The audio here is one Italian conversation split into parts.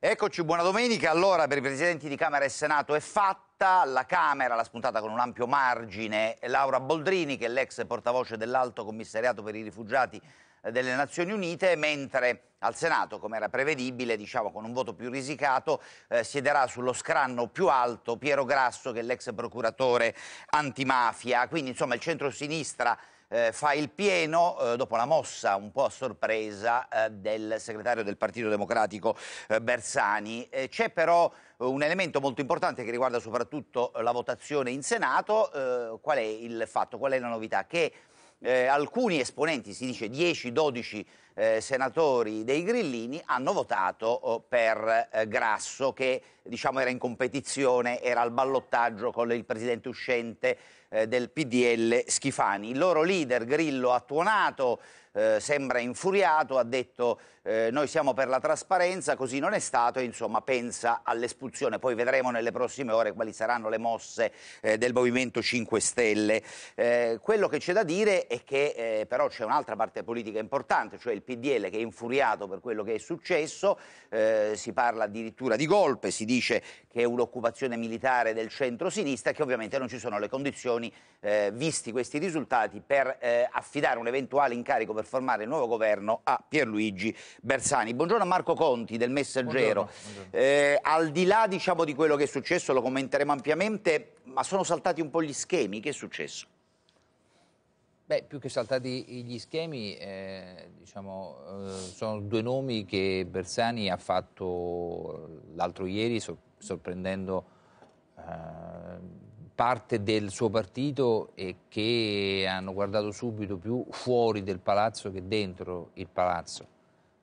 Eccoci, buona domenica. Allora, per i presidenti di Camera e Senato è fatta. La Camera l'ha spuntata con un ampio margine. Laura Boldrini, che è l'ex portavoce dell'Alto Commissariato per i Rifugiati eh, delle Nazioni Unite, mentre al Senato, come era prevedibile, diciamo con un voto più risicato, eh, siederà sullo scranno più alto Piero Grasso, che è l'ex procuratore antimafia. Quindi, insomma, il centro-sinistra eh, fa il pieno eh, dopo la mossa un po' a sorpresa eh, del segretario del Partito Democratico eh, Bersani. Eh, c'è però eh, un elemento molto importante che riguarda soprattutto la votazione in Senato. qual è il fatto? Qual è la novità? Che eh, alcuni esponenti, si dice 10-12 eh, senatori dei Grillini, hanno votato oh, per eh, Grasso che diciamo, era in competizione, era al ballottaggio con il presidente uscente eh, del PDL Schifani. Il loro leader Grillo ha tuonato eh, sembra infuriato, ha detto eh, noi siamo per la trasparenza, così non è stato, insomma pensa all'espulsione. Poi vedremo nelle prossime ore quali saranno le mosse eh, del Movimento 5 Stelle. Eh, quello che c'è da dire è che eh, però c'è un'altra parte politica importante, cioè il PDL che è infuriato per quello che è successo, eh, si parla addirittura di golpe, si dice che è un'occupazione militare del centro-sinistra, che ovviamente non ci sono le condizioni, visti questi risultati, per affidare un eventuale incarico per formare il nuovo governo a Pierluigi Bersani. Buongiorno a Marco Conti del Messaggero. Buongiorno, buongiorno. Eh, al di là diciamo, di quello che è successo, lo commenteremo ampiamente, ma sono saltati un po' gli schemi, che è successo? Beh, più che saltati gli schemi, eh, diciamo, eh, sono due nomi che Bersani ha fatto l'altro ieri, sorprendendo eh, parte del suo partito e che hanno guardato subito più fuori del palazzo che dentro il palazzo. Il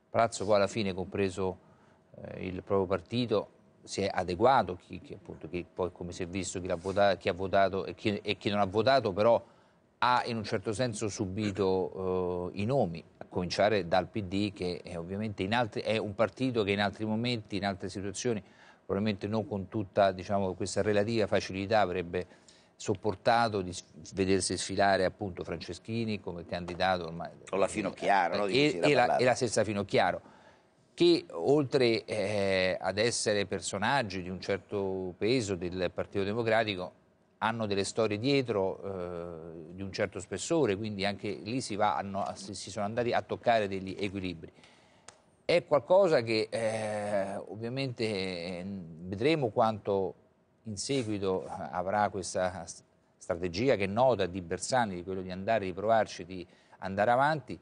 palazzo poi alla fine, compreso eh, il proprio partito, si è adeguato, chi, chi, appunto, chi, poi come si è visto chi, votato, chi ha votato e, e chi, non ha votato, però ha in un certo senso subito eh, i nomi, a cominciare dal PD che è ovviamente altri, è un partito che in altri momenti, in altre situazioni probabilmente non con tutta diciamo, questa relativa facilità avrebbe sopportato di vedersi sfilare appunto Franceschini come candidato ormai. O la Finocchiaro, no? e, eh, e, la, e la stessa Finocchiaro che oltre eh, ad essere personaggi di un certo peso del Partito Democratico hanno delle storie dietro eh, di un certo spessore, quindi anche lì si, va, hanno, si sono andati a toccare degli equilibri è qualcosa che eh, ovviamente eh, vedremo quanto in seguito eh, avrà questa strategia che è nota di Bersani, di quello di andare, di provarci, di andare avanti,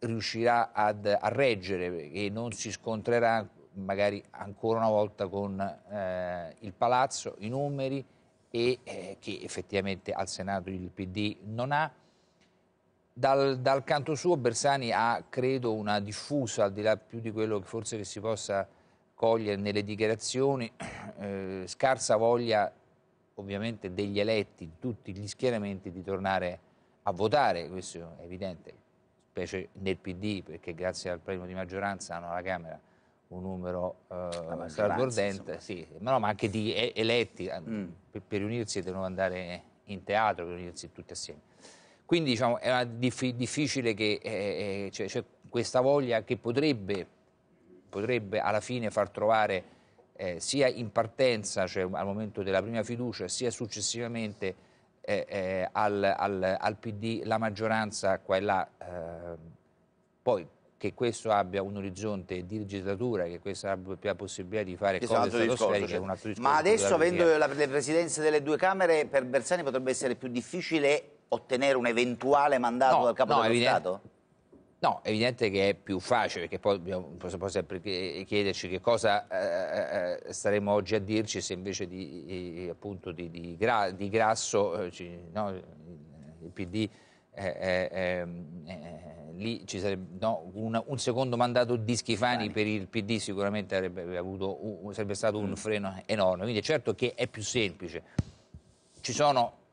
riuscirà ad, a reggere e non si scontrerà magari ancora una volta con eh, il Palazzo, i numeri e eh, che effettivamente al Senato il PD non ha. Dal, dal, canto suo Bersani ha, credo, una diffusa, al di là più di quello che forse che si possa cogliere nelle dichiarazioni, eh, scarsa voglia ovviamente degli eletti, tutti gli schieramenti, di tornare a votare, questo è evidente, specie nel PD, perché grazie al premio di maggioranza hanno alla Camera un numero eh, straordinario, sì, ma, no, ma, anche di eh, eletti, eh, mm. per, per riunirsi devono andare in teatro, per riunirsi tutti assieme. Quindi diciamo, era dif- difficile che eh, eh c'è, cioè, c'è cioè, questa voglia che potrebbe, potrebbe alla fine far trovare eh, sia in partenza, cioè al momento della prima fiducia, sia successivamente eh, eh, al, al, al, PD la maggioranza qua e là. Eh, poi che questo abbia un orizzonte di legislatura, che questa abbia la possibilità di fare esatto, cose stratosferiche, cioè. un altro discorso. Ma adesso, avendo le presidenze delle due Camere, per Bersani potrebbe essere più difficile ottenere un eventuale mandato no, dal capo no, dello evidente... Stato? No, è evidente che è più facile, perché poi possiamo sempre chiederci che cosa eh, eh, eh, staremo oggi a dirci se invece di, appunto, di, di, gra, di Grasso, eh, no, il PD, eh, ehm, eh, lì ci sarebbe no, un, un, secondo mandato di Schifani, Schifani per il PD sicuramente avuto, sarebbe stato un mm. freno enorme. Quindi è certo che è più semplice. Ci sono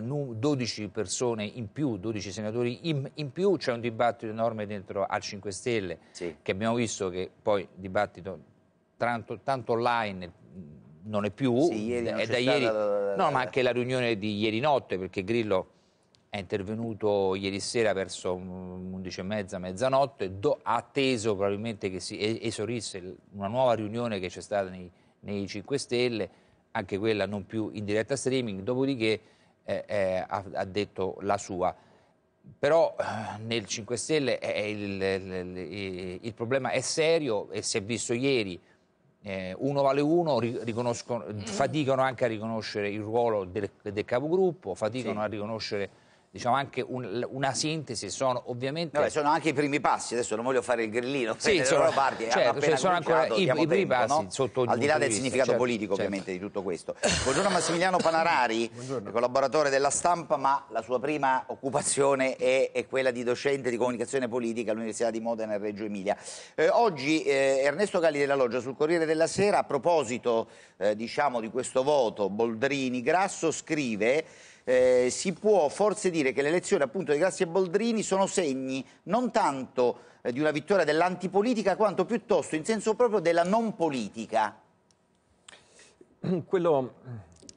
12 eh, persone in più, 12 senatori in, in più, c'è un dibattito enorme dentro al 5 Stelle sì. che abbiamo visto che poi dibattito tanto, tanto online non è più, sì, è da ieri, la... no ma anche la riunione di ieri notte perché Grillo è intervenuto ieri sera verso 11 e mezza, mezzanotte, do, ha atteso probabilmente che si esaurisse una nuova riunione che c'è stata nei, nei 5 Stelle, anche quella non più in diretta streaming, dopodiché eh, eh, ha, ha, detto la sua. Però eh, nel 5 Stelle il, il, il, problema è serio e si è visto ieri, eh, uno vale uno, mm. faticano anche a riconoscere il ruolo del, del capogruppo, faticano sì. a riconoscere diciamo anche un, una sintesi sono ovviamente Vabbè, sono anche i primi passi adesso non voglio fare il grillino sì, sono, loro parti certo, cioè, sono ancora i, i primi tempo, passi no? sotto al di là del vista, significato certo, politico certo. ovviamente di tutto questo buongiorno Massimiliano Panarari buongiorno. collaboratore della stampa ma la sua prima occupazione è, è quella di docente di comunicazione politica all'Università di Modena e Reggio Emilia eh, oggi eh, Ernesto Galli della Loggia sul Corriere della Sera a proposito eh, diciamo di questo voto Boldrini-Grasso scrive eh, si può forse dire che le elezioni appunto di Grassi e Boldrini sono segni non tanto eh, di una vittoria dell'antipolitica quanto piuttosto in senso proprio della non politica. Quello,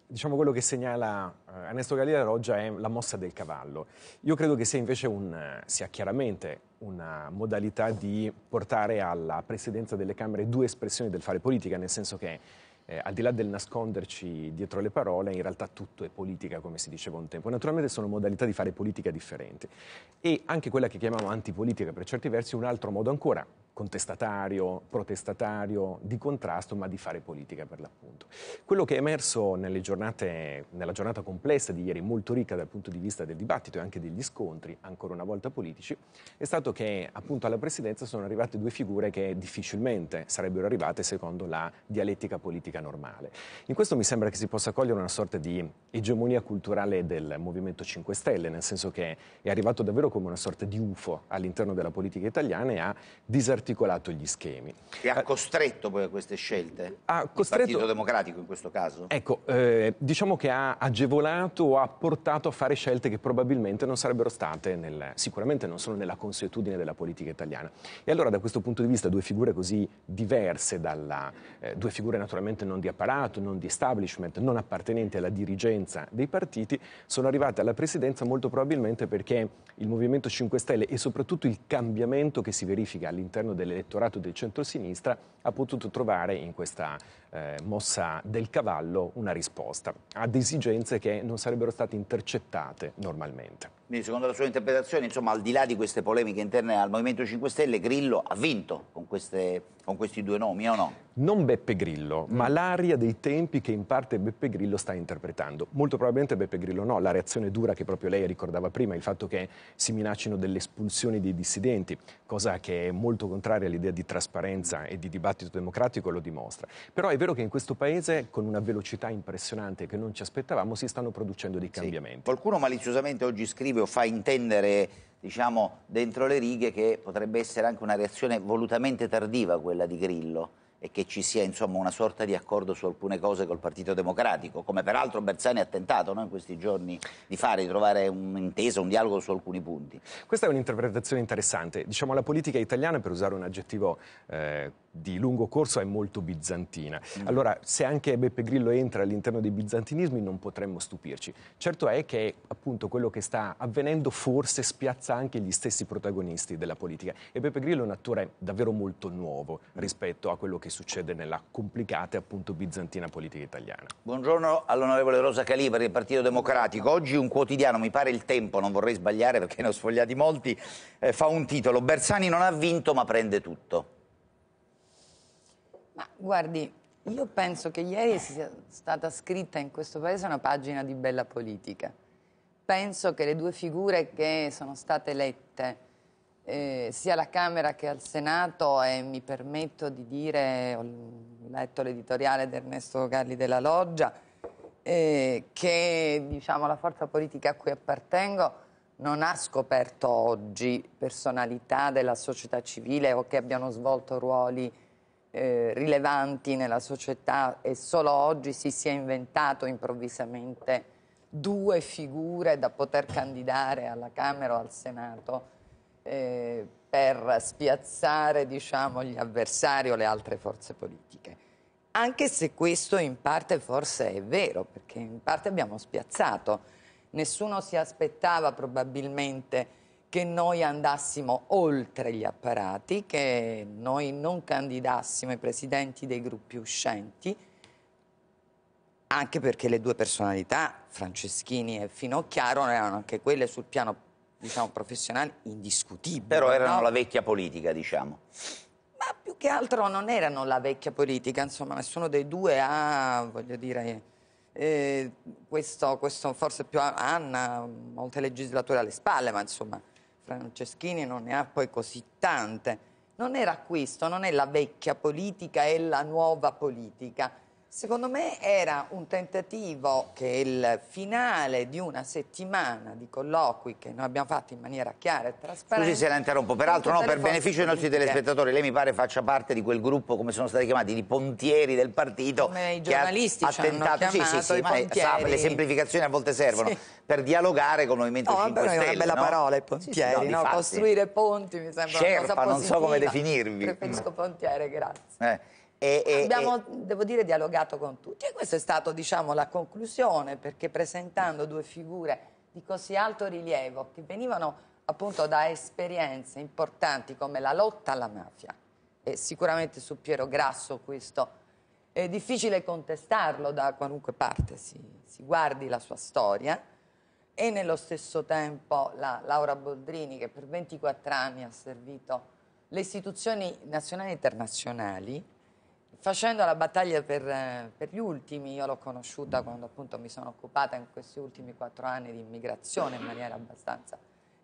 diciamo, quello che segnala eh, Ernesto Galilea Roggia è la mossa del cavallo. Io credo che sia invece un, sia chiaramente una modalità di portare alla presidenza delle Camere due espressioni del fare politica, nel senso che eh, al di là del nasconderci dietro le parole, in realtà tutto è politica, come si diceva un tempo. Naturalmente sono modalità di fare politica differenti. E anche quella che chiamiamo antipolitica, per certi versi, è un altro modo ancora, contestatario, protestatario, di contrasto, ma di fare politica per l'appunto. Quello che è emerso giornate, nella giornata complessa di ieri, molto ricca dal punto di vista del dibattito e anche degli scontri, ancora una volta politici, è stato che appunto alla presidenza sono arrivate due figure che difficilmente sarebbero arrivate secondo la dialettica politica normale. In questo mi sembra che si possa cogliere una sorta di egemonia culturale del Movimento 5 Stelle, nel senso che è arrivato davvero come una sorta di UFO all'interno della politica italiana e ha disarticolato articolato gli schemi. Che ha costretto poi a queste scelte? Ha costretto... Il Partito Democratico in questo caso? Ecco, eh, diciamo che ha agevolato o ha portato a fare scelte che probabilmente non sarebbero state, nel, sicuramente non sono nella consuetudine della politica italiana. E allora da questo punto di vista due figure così diverse, dalla, eh, due figure naturalmente non di apparato, non di establishment, non appartenenti alla dirigenza dei partiti, sono arrivate alla presidenza molto probabilmente perché il Movimento 5 Stelle e soprattutto il cambiamento che si verifica all'interno dell'elettorato del centrosinistra ha potuto trovare in questa eh, mossa del cavallo una risposta ad esigenze che non sarebbero state intercettate normalmente. Quindi secondo la sua interpretazione, insomma, al di là di queste polemiche interne al Movimento 5 Stelle, Grillo ha vinto con, queste, con questi due nomi o no? Non Beppe Grillo, mm. ma l'aria dei tempi che in parte Beppe Grillo sta interpretando. Molto probabilmente Beppe Grillo no, la reazione dura che proprio lei ricordava prima, il fatto che si minaccino delle espulsioni dei dissidenti, cosa che è molto contraria all'idea di trasparenza e di dibattito democratico, lo dimostra. Però è vero vero che in questo paese, con una velocità impressionante che non ci aspettavamo, si stanno producendo dei cambiamenti. Sì. Qualcuno maliziosamente oggi scrive o fa intendere diciamo, dentro le righe che potrebbe essere anche una reazione volutamente tardiva quella di Grillo e che ci sia insomma, una sorta di accordo su alcune cose col Partito Democratico, come peraltro Bersani ha tentato no, in questi giorni di fare, di trovare un'intesa, un dialogo su alcuni punti. Questa è un'interpretazione interessante. Diciamo la politica italiana, per usare un aggettivo eh, di lungo corso è molto bizantina. Mm. Allora, se anche Beppe Grillo entra all'interno dei bizantinismi non potremmo stupirci. Certo è che appunto quello che sta avvenendo forse spiazza anche gli stessi protagonisti della politica e Beppe Grillo è un attore davvero molto nuovo mm. rispetto a quello che succede nella complicata e appunto bizantina politica italiana. Buongiorno all'onorevole Rosa Calibri del Partito Democratico. Oggi un quotidiano, mi pare il tempo, non vorrei sbagliare perché ne ho sfogliati molti, eh, fa un titolo Bersani non ha vinto ma prende tutto. Ma guardi, io penso che ieri sia stata scritta in questo paese una pagina di bella politica. Penso che le due figure che sono state elette, eh, sia alla Camera che al Senato, e mi permetto di dire, ho letto l'editoriale di Ernesto Carli della Loggia, eh, che diciamo, la forza politica a cui appartengo non ha scoperto oggi personalità della società civile o che abbiano svolto ruoli eh, rilevanti nella società e solo oggi si sia inventato improvvisamente due figure da poter candidare alla Camera o al Senato eh, per spiazzare diciamo, gli avversari o le altre forze politiche. Anche se questo in parte forse è vero, perché in parte abbiamo spiazzato. Nessuno si aspettava probabilmente che noi andassimo oltre gli apparati, che noi non candidassimo i presidenti dei gruppi uscenti, anche perché le due personalità, Franceschini e Finocchiaro, erano anche quelle sul piano diciamo, professionale indiscutibili. Però erano no? la vecchia politica, diciamo. Ma più che altro non erano la vecchia politica, insomma, nessuno dei due ha, voglio dire, eh, questo, questo forse più Anna, molte legislature alle spalle, ma insomma Franceschini non ne ha poi così tante. Non era questo, non è la vecchia politica, è la nuova politica. Secondo me era un tentativo che il finale di una settimana di colloqui che noi abbiamo fatto in maniera chiara e trasparente. Scusi se la interrompo, peraltro no, per beneficio dei nostri telespettatori, lei mi pare faccia parte di quel gruppo, come sono stati chiamati, di pontieri del partito. Come i giornalisti ha, ci tentato, sì, sì, sì, ma eh, sa, le semplificazioni a volte servono sì. per dialogare con il Movimento oh, 5 Stelle. è una bella no? parola, i pontieri, sì, sì, no, no, costruire ponti mi sembra Sherpa, una certo, cosa positiva. non so come definirvi. Preferisco pontiere, grazie. Eh. E, Abbiamo, e... devo dire, dialogato con tutti e questa è stata diciamo, la conclusione perché presentando due figure di così alto rilievo che venivano appunto da esperienze importanti come la lotta alla mafia e sicuramente su Piero Grasso questo è difficile contestarlo da qualunque parte si, si guardi la sua storia e nello stesso tempo la Laura Boldrini che per 24 anni ha servito le istituzioni nazionali e internazionali Facendo la battaglia per, eh, per, gli ultimi, io l'ho conosciuta quando appunto mi sono occupata in questi ultimi quattro anni di immigrazione in maniera abbastanza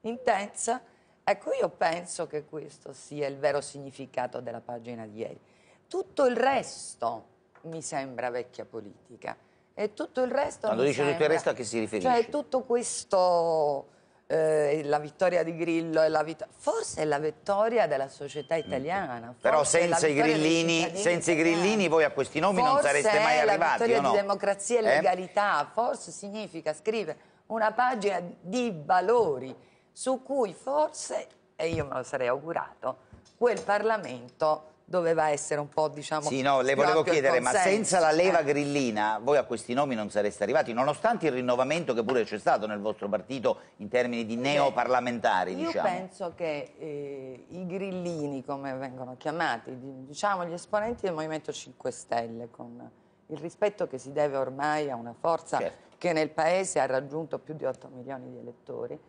intensa, ecco io penso che questo sia il vero significato della pagina di ieri. Tutto il resto mi sembra vecchia politica e tutto il resto... Quando dice sembra, tutto il resto a che si cioè, riferisce? Cioè tutto questo eh, la vittoria di Grillo, vittor forse è la vittoria della società italiana. Mm. Però senza i, grillini, senza grillini voi a questi nomi forse non sareste mai arrivati. Forse è la vittoria no? di democrazia e eh? legalità, eh? forse significa scrivere una pagina di valori su cui forse, e io me lo sarei augurato, quel Parlamento doveva essere un po' diciamo Sì, no, le volevo chiedere, ma senza la eh. leva grillina voi a questi nomi non sareste arrivati, nonostante il rinnovamento che pure c'è stato nel vostro partito in termini di neoparlamentari, Io diciamo. penso che eh, i grillini, come vengono chiamati, diciamo gli esponenti del Movimento 5 Stelle, con il rispetto che si deve ormai a una forza certo. che nel Paese ha raggiunto più di 8 milioni di elettori,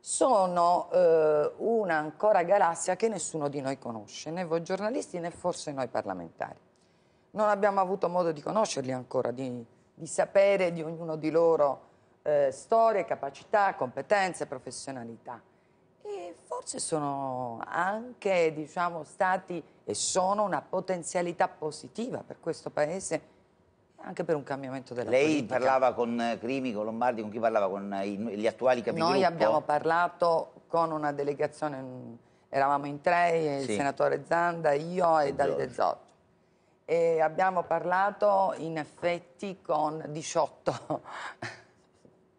sono eh, una ancora galassia che nessuno di noi conosce, né voi giornalisti né forse noi parlamentari. Non abbiamo avuto modo di conoscerli ancora, di, di sapere di ognuno di loro eh, storie, capacità, competenze, professionalità. E forse sono anche, diciamo, stati e sono una potenzialità positiva per questo Paese anche per un cambiamento della Lei politica. parlava con eh, Crimi, con Lombardi, con chi parlava? Con eh, gli attuali capigruppo? Noi abbiamo parlato con una delegazione, mm, eravamo in tre, sì. il senatore Zanda, io e, e De Zotto. E abbiamo parlato in effetti con 18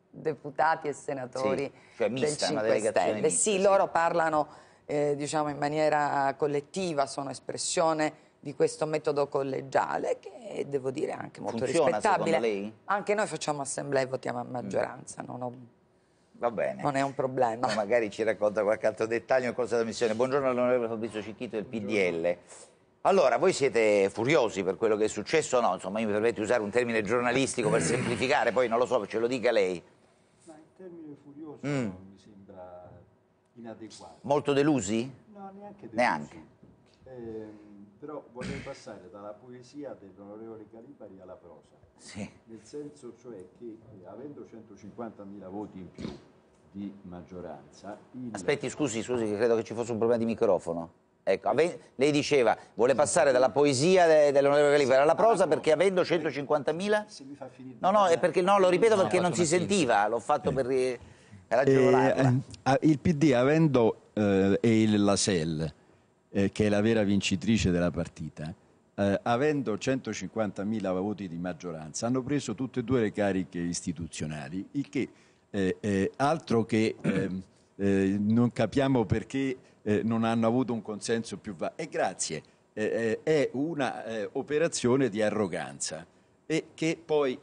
deputati e senatori sì, cioè mista, del 5 Stelle. Mista, sì, sì, loro parlano eh, diciamo in maniera collettiva, sono espressione di questo metodo collegiale che devo dire anche molto Funziona, rispettabile. Lei? Anche noi facciamo assemblea e votiamo a maggioranza, non, ho... non è un problema. No, magari ci racconta qualche altro dettaglio in corso della missione. Buongiorno all'onorevole Fabrizio Cicchito del PDL. Allora, voi siete furiosi per quello che è successo o no? Insomma, io mi permetto di usare un termine giornalistico per semplificare, poi non lo so, ce lo dica lei. Ma il termine furioso mm. mi sembra inadeguato. Molto delusi? No, neanche delusi. Neanche. Eh però vorrei passare dalla poesia dell'onorevole Calipari alla prosa, sì. nel senso cioè che eh, avendo 150.000 voti in più di maggioranza... Il... Aspetti, scusi, scusi, credo che ci fosse un problema di microfono. Ecco, lei diceva, vuole passare dalla poesia de dell'onorevole Calipari alla prosa ah, perché avendo 150.000... Eh, se mi fa finire... No, no, perché, no lo ripeto perché no, non si sentiva, l'ho fatto eh. per... per agevolarla. Eh, eh ah, il PD avendo eh, e il, Lasel... SEL eh, che è la vera vincitrice della partita, eh, avendo 150.000 voti di maggioranza, hanno preso tutte e due le cariche istituzionali, il che eh, altro che ehm, eh, non capiamo perché eh, non hanno avuto un consenso più va- e grazie, è un'operazione eh, di arroganza e che poi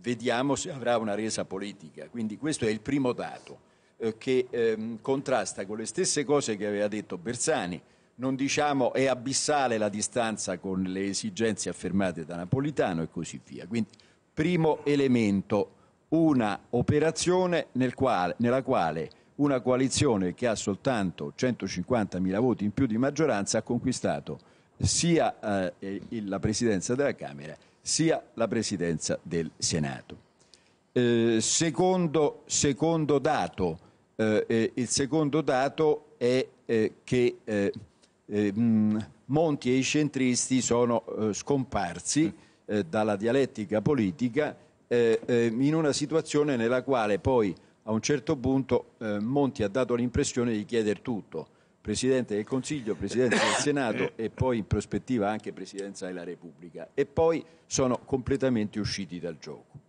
vediamo se avrà una resa politica. Quindi questo è il primo dato eh, che ehm, contrasta con le stesse cose che aveva detto Bersani non diciamo è abissale la distanza con le esigenze affermate da Napolitano e così via. Quindi, primo elemento, una operazione nel quale, nella quale una coalizione che ha soltanto 150.000 voti in più di maggioranza ha conquistato sia eh, la presidenza della Camera sia la presidenza del Senato. Eh, secondo, secondo, dato, eh, eh il secondo dato è eh, che eh, eh, Monti e i centristi sono eh, scomparsi eh, dalla dialettica politica eh, ehm, in una situazione nella quale poi a un certo punto eh, Monti ha dato l'impressione di chiedere tutto. Presidente del Consiglio, Presidente del Senato e poi in prospettiva anche Presidenza della Repubblica. E poi sono completamente usciti dal gioco.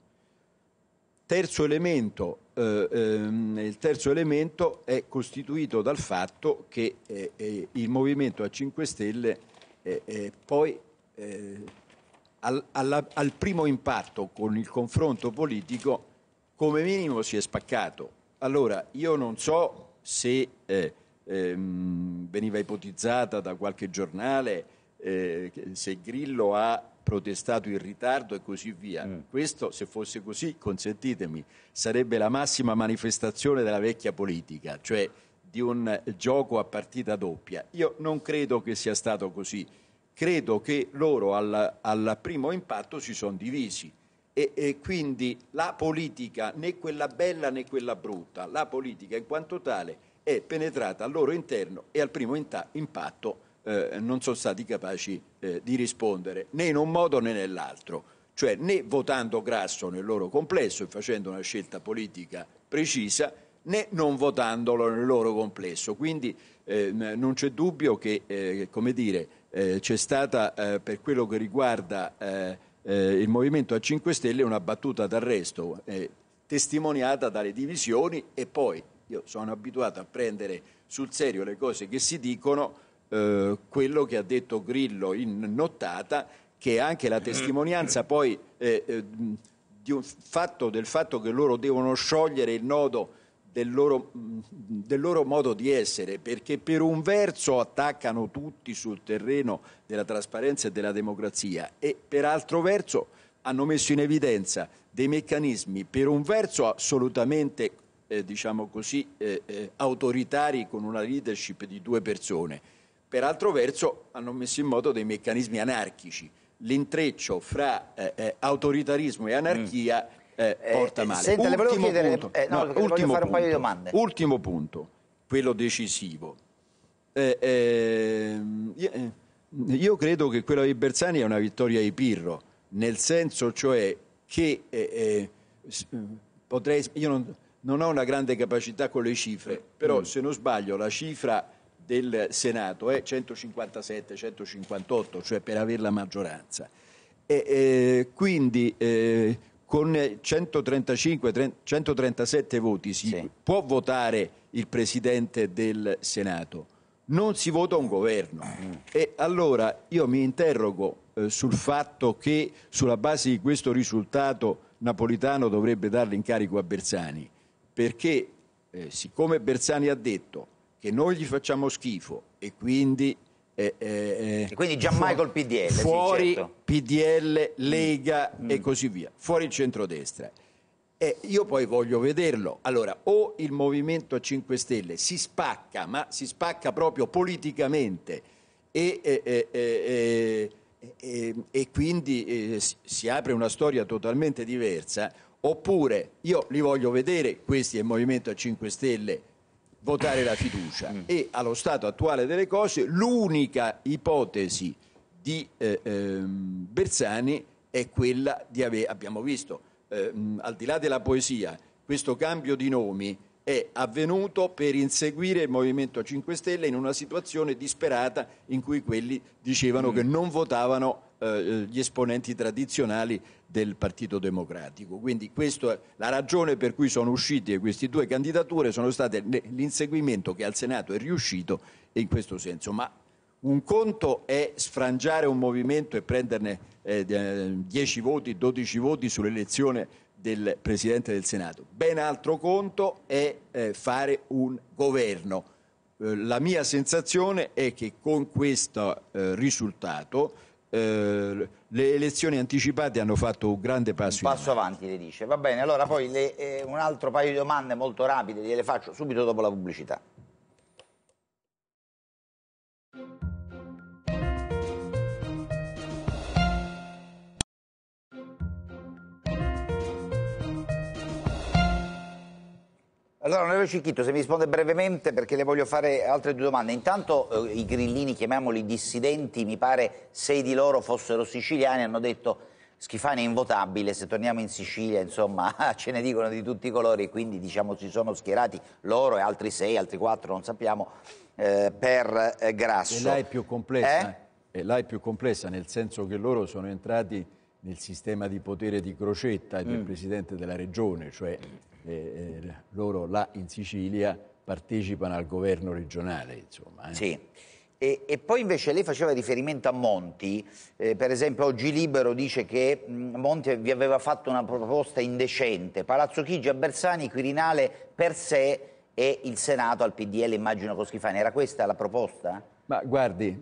Terzo elemento eh, ehm, il terzo elemento è costituito dal fatto che eh, eh il movimento a 5 Stelle eh, poi al, alla, al primo impatto con il confronto politico come minimo si è spaccato. Allora io non so se ehm, veniva ipotizzata da qualche giornale eh, se Grillo ha protestato in ritardo e così via. Mm. Questo, se fosse così, consentitemi, sarebbe la massima manifestazione della vecchia politica, cioè di un gioco a partita doppia. Io non credo che sia stato così. Credo che loro al, al primo impatto si sono divisi e, e quindi la politica, né quella bella né quella brutta, la politica in quanto tale è penetrata al loro interno e al primo impatto eh, non sono stati capaci eh, di rispondere né in un modo né nell'altro, cioè né votando Grasso nel loro complesso e facendo una scelta politica precisa né non votandolo nel loro complesso. Quindi eh, non c'è dubbio che, eh, come dire, eh, c'è stata per quello che riguarda il Movimento a 5 Stelle una battuta d'arresto testimoniata dalle divisioni e poi io sono abituato a prendere sul serio le cose che si dicono eh, quello che ha detto Grillo in nottata, che è anche la mm. testimonianza poi eh, eh un fatto, del fatto che loro devono sciogliere il nodo del loro, mm, del loro, modo di essere, perché per un verso attaccano tutti sul terreno della trasparenza e della democrazia e per altro verso hanno messo in evidenza dei meccanismi, per un verso assolutamente, eh, diciamo così, eh, eh, autoritari con una leadership di due persone per altro verso hanno messo in moto dei meccanismi anarchici. L'intreccio fra eh, eh autoritarismo e anarchia mm. eh, eh, porta male. Senta, ultimo le volevo chiedere, punto, eh, no, no, ultimo fare punto, paio di domande. Ultimo punto, quello decisivo. Io, io credo che quella di Bersani è una vittoria di Pirro, nel senso cioè che eh, eh, potrei... Io non, non, ho una grande capacità con le cifre, però mm. se non sbaglio la cifra del Senato è eh, 157-158, cioè per avere la maggioranza. E, eh, quindi eh, con 135, 137 voti si sì. può votare il Presidente del Senato, non si vota un governo. Mm. E allora io mi interrogo eh, sul fatto che sulla base di questo risultato Napolitano dovrebbe dare l'incarico a Bersani, perché eh, siccome Bersani ha detto che noi gli facciamo schifo e quindi... Eh, eh, eh e quindi col PDL. Fuori sì, certo. PDL, Lega mm. e mm. così via, fuori il centrodestra. E io poi voglio vederlo. Allora, o il Movimento 5 Stelle si spacca, ma si spacca proprio politicamente e, e, e, e quindi eh, si apre una storia totalmente diversa, oppure io li voglio vedere, questi è il Movimento 5 Stelle, votare la fiducia mm. e allo stato attuale delle cose l'unica ipotesi di eh, eh, Bersani è quella di avere, abbiamo visto, eh, mm, al di là della poesia, questo cambio di nomi è avvenuto per inseguire il Movimento 5 Stelle in una situazione disperata in cui quelli dicevano mm. che non votavano eh, gli esponenti tradizionali del Partito Democratico. Quindi questa è la ragione per cui sono uscite queste due candidature sono state l'inseguimento che al Senato è riuscito in questo senso. Ma un conto è sfrangiare un movimento e prenderne 10 eh, voti, 12 voti sull'elezione del Presidente del Senato. Ben altro conto è eh, fare un governo. la mia sensazione è che con questo risultato eh, le elezioni anticipate hanno fatto un grande passo, un passo avanti. avanti. le dice. Va bene, allora poi le, eh, un altro paio di domande molto rapide gliele faccio subito dopo la pubblicità. Allora, onorevole Cicchitto, se mi risponde brevemente perché le voglio fare altre due domande. Intanto eh, i grillini, chiamiamoli dissidenti, mi pare sei di loro fossero siciliani, hanno detto Schifani è invotabile, se torniamo in Sicilia, insomma, ah, ce ne dicono di tutti i colori, quindi diciamo si sono schierati loro e altri sei, altri quattro, non sappiamo, eh, per eh, Grasso. E là è più complessa, eh? eh? e là è più complessa, nel senso che loro sono entrati nel sistema di potere di Crocetta e del mm. Presidente della Regione, cioè eh, loro là in Sicilia partecipano al governo regionale. Insomma, eh. Sì. E, e, poi invece lei faceva riferimento a Monti, eh, per esempio oggi Libero dice che Monti vi aveva fatto una proposta indecente, Palazzo Chigi a Bersani, Quirinale per sé e il Senato al PDL immagino con Schifani, era questa la proposta? Ma guardi,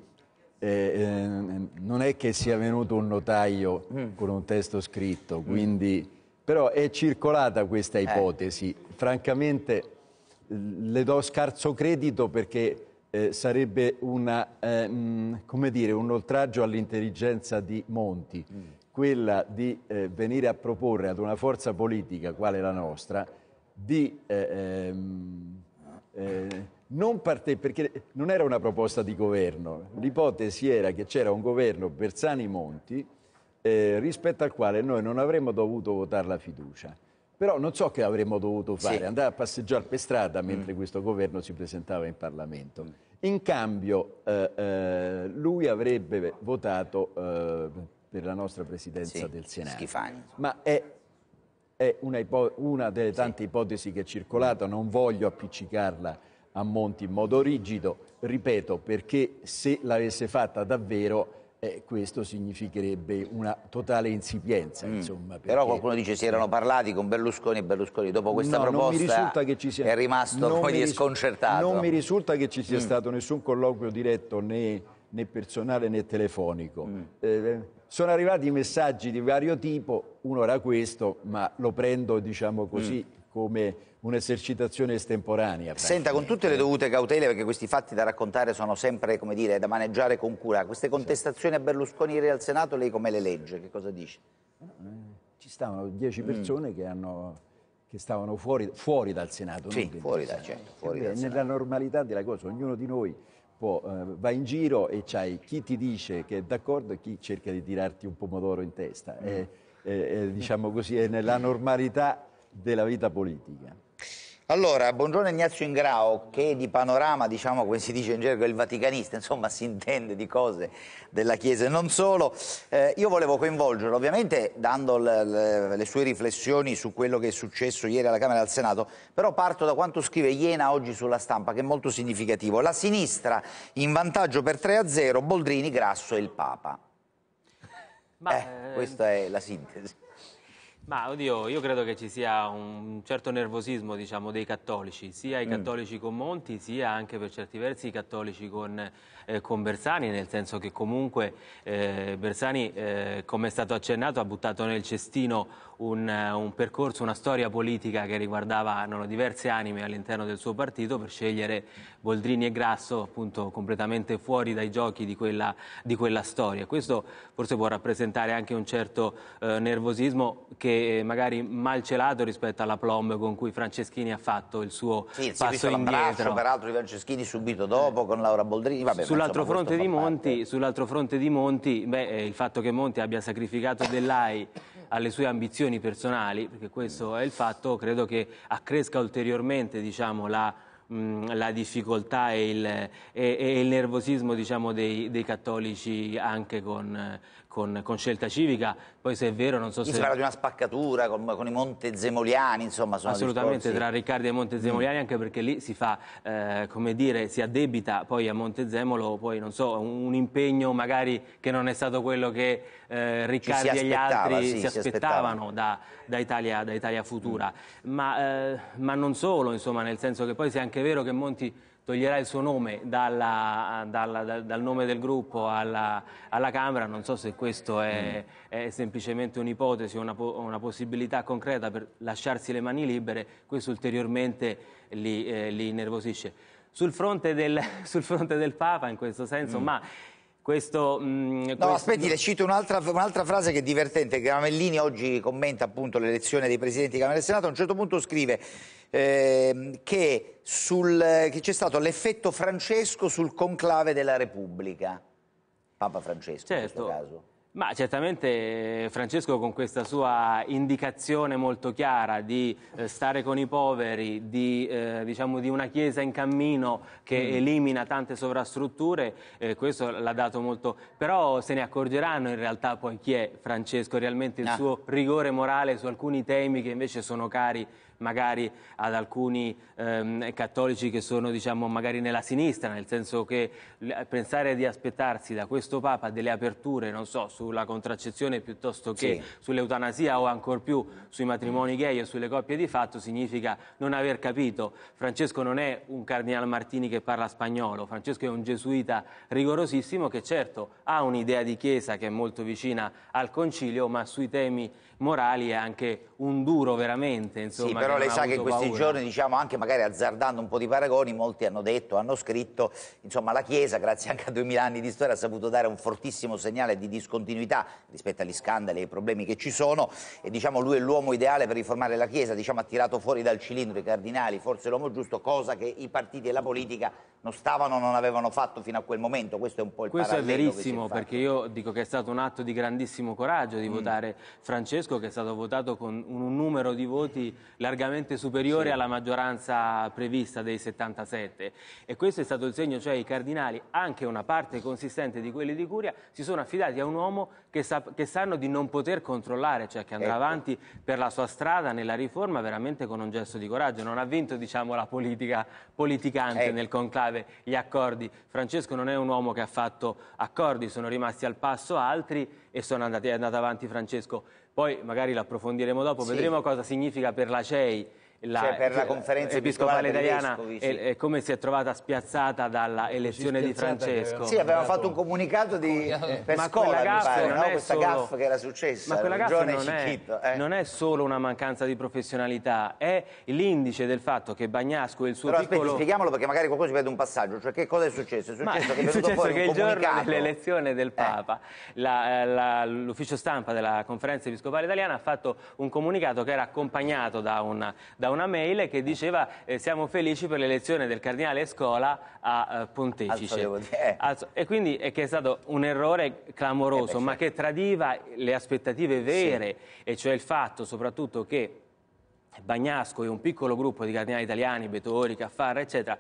eh, eh, non è che sia venuto un notaio mm. con un testo scritto, quindi però è circolata questa eh. ipotesi. Eh. Francamente le do scarso credito perché eh, sarebbe una, eh, mh, dire, un oltraggio all'intelligenza di Monti, mm. quella di eh, venire a proporre ad una forza politica, quale la nostra, di... Mh, eh, ehm, non parte, perché non era una proposta di governo, l'ipotesi era che c'era un governo Bersani-Monti eh, rispetto al quale noi non avremmo dovuto votare la fiducia. Però non so che avremmo dovuto fare, sì. andare a passeggiare per strada mentre mm. questo governo si presentava in Parlamento. Mm. In cambio eh, eh, lui avrebbe votato eh, per la nostra presidenza sì. del Senato. Schifani. Ma è, è una, una, delle tante sì. ipotesi che è circolata, non voglio appiccicarla a Monti in modo rigido, ripeto, perché se l'avesse fatta davvero eh, questo significherebbe una totale insipienza. Mm. Insomma, perché... Però qualcuno dice si erano parlati con Berlusconi e Berlusconi dopo questa no, proposta sia... è rimasto non poi risulta... sconcertato. Non mi risulta che ci sia mm. stato nessun colloquio diretto né, né personale né telefonico. Mm. Eh, sono arrivati messaggi di vario tipo, uno era questo, ma lo prendo diciamo così mm come un'esercitazione estemporanea. Senta, con eh. tutte le dovute cautele, perché questi fatti da raccontare sono sempre, come dire, da maneggiare con cura, queste contestazioni a Berlusconi e al Senato, lei come le legge? Che cosa dice? Eh, ci stavano dieci persone mm. che, hanno, che stavano fuori, fuori, dal Senato. Sì, fuori, da, certo, fuori beh, cioè, dal Nella normalità della cosa, ognuno di noi può, uh, va in giro e c'hai chi ti dice che è d'accordo e chi cerca di tirarti un pomodoro in testa. Mm. È, è, è, diciamo così, è nella normalità della vita politica. Allora, buongiorno Ignazio Ingrao, che di panorama, diciamo come si dice in gergo, è il vaticanista, insomma si intende di cose della Chiesa e non solo. Eh, io volevo coinvolgerlo, ovviamente dando le, le, le, sue riflessioni su quello che è successo ieri alla Camera e al Senato, però parto da quanto scrive Iena oggi sulla stampa, che è molto significativo. La sinistra in vantaggio per 3 a 0, Boldrini, Grasso e il Papa. Ma, eh, eh... Questa è la sintesi. Ma oddio, io credo che ci sia un certo nervosismo diciamo, dei cattolici, sia i mm. cattolici mm. con Monti, sia anche per certi versi i cattolici con eh, con Bersani, nel senso che comunque eh, Bersani, eh, come è stato accennato, ha buttato nel cestino un, eh, un, percorso, una storia politica che riguardava diverse anime all'interno del suo partito per scegliere Boldrini e Grasso appunto completamente fuori dai giochi di quella, di quella storia. Questo forse può rappresentare anche un certo eh, nervosismo che eh, magari mal celato rispetto alla plomb con cui Franceschini ha fatto il suo sì, passo indietro. Peraltro di Franceschini subito dopo con Laura Boldrini. Vabbè, Sull'altro fronte, fronte, di Monti, beh, eh, il fatto che Monti abbia sacrificato Dell'AI alle sue ambizioni personali, perché questo è il fatto, credo che accresca ulteriormente diciamo, la, mh, la, difficoltà e il, e, e il nervosismo diciamo, dei, dei, cattolici anche con eh, con, con, scelta civica, poi se è vero non so se... Si parla di una spaccatura con, con i Montezemoliani, insomma, sono Assolutamente, discorsi... tra Riccardi e Montezemoliani, mm. anche perché lì si fa, eh, come dire, si addebita poi a Montezemolo, poi non so, un, un impegno magari che non è stato quello che eh, Riccardi e gli altri sì, si, si, aspettavano, aspettavano. Da, da, Italia, da, Italia, Futura. Mm. Ma, eh, ma non solo, insomma, nel senso che poi se è anche vero che Monti toglierà il suo nome dalla, dalla, dal, dal, nome del gruppo alla, alla Camera, non so se questo è, mm. è semplicemente un'ipotesi o una, una, possibilità concreta per lasciarsi le mani libere, questo ulteriormente li, eh, li innervosisce. Sul fronte, del, sul fronte, del, Papa in questo senso, mm. ma... Questo, mh, mm, no, questo... aspetti, le cito un'altra, un'altra, frase che è divertente, che Amellini oggi commenta appunto l'elezione dei presidenti di Camera e Senato, a un certo punto scrive Ehm, che, c'è stato l'effetto Francesco sul conclave della Repubblica. Papa Francesco certo. in questo certo. caso. Ma certamente eh, Francesco con questa sua indicazione molto chiara di eh, stare con i poveri, di, eh, diciamo, di, una chiesa in cammino che mm. elimina tante sovrastrutture, eh, questo l'ha dato molto... Però se ne accorgeranno in realtà poi chi è Francesco, realmente il ah. suo rigore morale su alcuni temi che invece sono cari magari ad alcuni ehm, cattolici che sono diciamo, magari nella sinistra, nel senso che pensare di aspettarsi da questo Papa delle aperture, non so, sulla contraccezione piuttosto che sì. sull'eutanasia o ancor più sui matrimoni gay o sulle coppie di fatto significa non aver capito. Francesco non è un cardinal Martini che parla spagnolo, Francesco è un gesuita rigorosissimo che certo ha un'idea di Chiesa che è molto vicina al concilio, ma sui temi morali è anche un duro veramente. Insomma, sì, però lei sa che in questi paura. giorni, diciamo anche magari azzardando un po' di paragoni, molti hanno detto, hanno scritto, insomma la Chiesa, grazie anche a duemila anni di storia, ha saputo dare un fortissimo segnale di discontinuità rispetto agli scandali e ai problemi che ci sono e diciamo lui è l'uomo ideale per riformare la Chiesa, diciamo ha tirato fuori dal cilindro i cardinali, forse l'uomo giusto, cosa che i partiti e la politica non stavano, non avevano fatto fino a quel momento, questo è un po' il Questo è verissimo perché io dico che è stato un atto di grandissimo coraggio di mm. votare Francesco che è stato votato con un numero di voti largamente largamente superiore sì. alla maggioranza prevista dei 77 e questo è stato il segno, cioè i cardinali, anche una parte consistente di quelli di Curia, si sono affidati a un uomo che, sa, che sanno di non poter controllare, cioè che andrà ecco. avanti per la sua strada nella riforma veramente con un gesto di coraggio, non ha vinto diciamo, la politica politicante ecco. nel conclave gli accordi, Francesco non è un uomo che ha fatto accordi, sono rimasti al passo altri e sono andati, è andato avanti Francesco poi magari l'approfondiremo dopo, sì. vedremo cosa significa per la CEI la, cioè per la conferenza episcopale italiana e, e come si è trovata spiazzata dalla elezione di Francesco. Sì, avevamo fatto un comunicato di, eh, per ma scuola, mi pare, no? questa solo... gaffa che era successa. Ma quella gaffa non è, eh. non è solo una mancanza di professionalità, è l'indice del fatto che Bagnasco e il suo Però piccolo... Però spieghiamolo perché magari qualcuno si vede un passaggio, cioè che cosa è successo? È successo ma che, è successo che il comunicato... giorno dell'elezione del eh. Papa eh. l'ufficio stampa della conferenza episcopale italiana ha fatto un comunicato che era accompagnato da un da da una mail che diceva eh, siamo felici per l'elezione del cardinale Scola a eh, Pontefice. Eh. Alzo, e quindi è che è stato un errore clamoroso, eh beh, ma certo. che tradiva le aspettative vere, sì. e cioè il fatto soprattutto che Bagnasco e un piccolo gruppo di cardinali italiani, Betori, Caffarra, eccetera,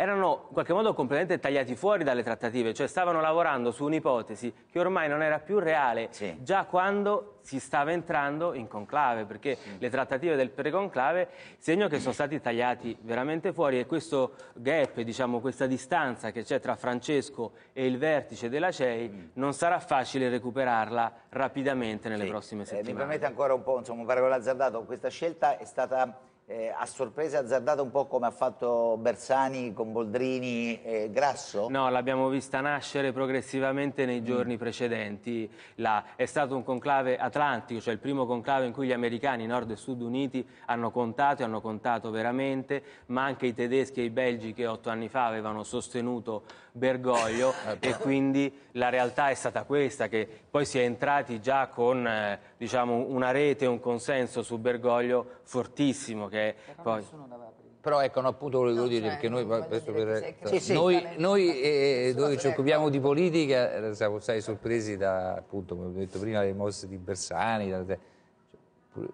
erano in qualche modo completamente tagliati fuori dalle trattative, cioè stavano lavorando su un'ipotesi che ormai non era più reale sì. già quando si stava entrando in conclave, perché sì. le trattative del preconclave segno che sono stati tagliati veramente fuori e questo gap, diciamo, questa distanza che c'è tra Francesco e il vertice della CEI mm. non sarà facile recuperarla rapidamente nelle sì. prossime settimane. Eh, mi permette ancora un po', insomma, un paragone azzardato, questa scelta è stata eh, a sorpresa azzardata un po' come ha fatto Bersani con Boldrini e Grasso? No, l'abbiamo vista nascere progressivamente nei giorni mm. precedenti. La, è stato un conclave atlantico, cioè il primo conclave in cui gli americani, nord e sud uniti, hanno contato e hanno contato veramente, ma anche i tedeschi e i belgi che otto anni fa avevano sostenuto Bergoglio e quindi la realtà è stata questa, che poi si è entrati già con eh, diciamo, una rete, un consenso su Bergoglio fortissimo. Che Però poi... nessuno l'aveva preso però ecco no, appunto volevo no, dire perché noi, per... sì, sì. Cioè, noi eh, dove ci occupiamo di politica eh, siamo stati sorpresi da appunto come ho detto prima le mosse di Bersani da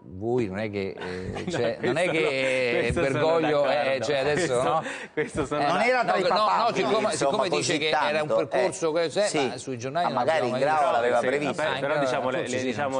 voi non è che, eh, cioè, no, non è che no, Bergoglio eh, eh cioè, adesso questo, no questo eh, non era tra no, i papabili no, no, siccome, insomma, siccome dice che era un eh, percorso così, sì. ma sui giornali ma ah, magari in grado l'aveva previsto però diciamo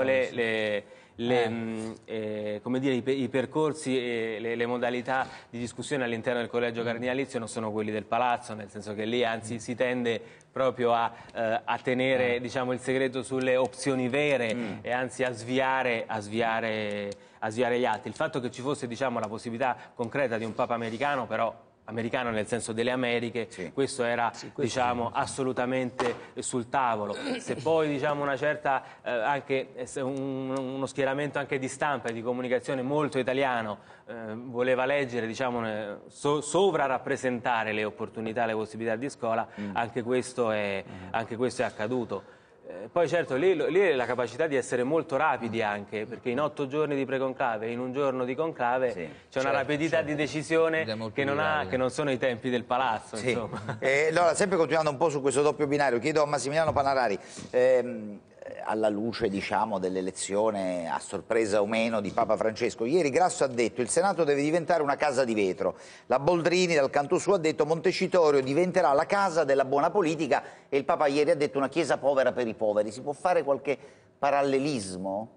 le le, eh. Eh, dire, i, i, percorsi e le, le, modalità di discussione all'interno del collegio mm. Carnializio non sono quelli del palazzo, nel senso che lì anzi mm. si tende proprio a, eh, a tenere eh. diciamo, il segreto sulle opzioni vere mm. e anzi a sviare, a sviare, a sviare gli altri. Il fatto che ci fosse diciamo, la possibilità concreta di un Papa americano però americano nel senso delle Americhe, sì. questo era sì, questo diciamo, sì. assolutamente sul tavolo. Se poi diciamo, certa, eh, anche, eh, un, uno schieramento anche di stampa e di comunicazione molto italiano eh, voleva leggere, diciamo, so, sovrarappresentare le opportunità, le possibilità di scuola, mm. anche, questo è, mm. anche questo è accaduto. Eh, poi certo, lì, lì la capacità di essere molto rapidi anche, perché in otto giorni di preconclave, in un giorno di conclave, sì, c'è certo, una rapidità certo. di decisione che non, ha, che non, sono i tempi del palazzo. Sì. allora, sempre continuando un po' su questo doppio binario, chiedo a Massimiliano Panarari, ehm, eh, alla luce diciamo, dell'elezione a sorpresa o meno di Papa Francesco. Ieri Grasso ha detto che il Senato deve diventare una casa di vetro. La Boldrini dal canto suo ha detto che Montecitorio diventerà la casa della buona politica e il Papa ieri ha detto una chiesa povera per i poveri. Si può fare qualche parallelismo?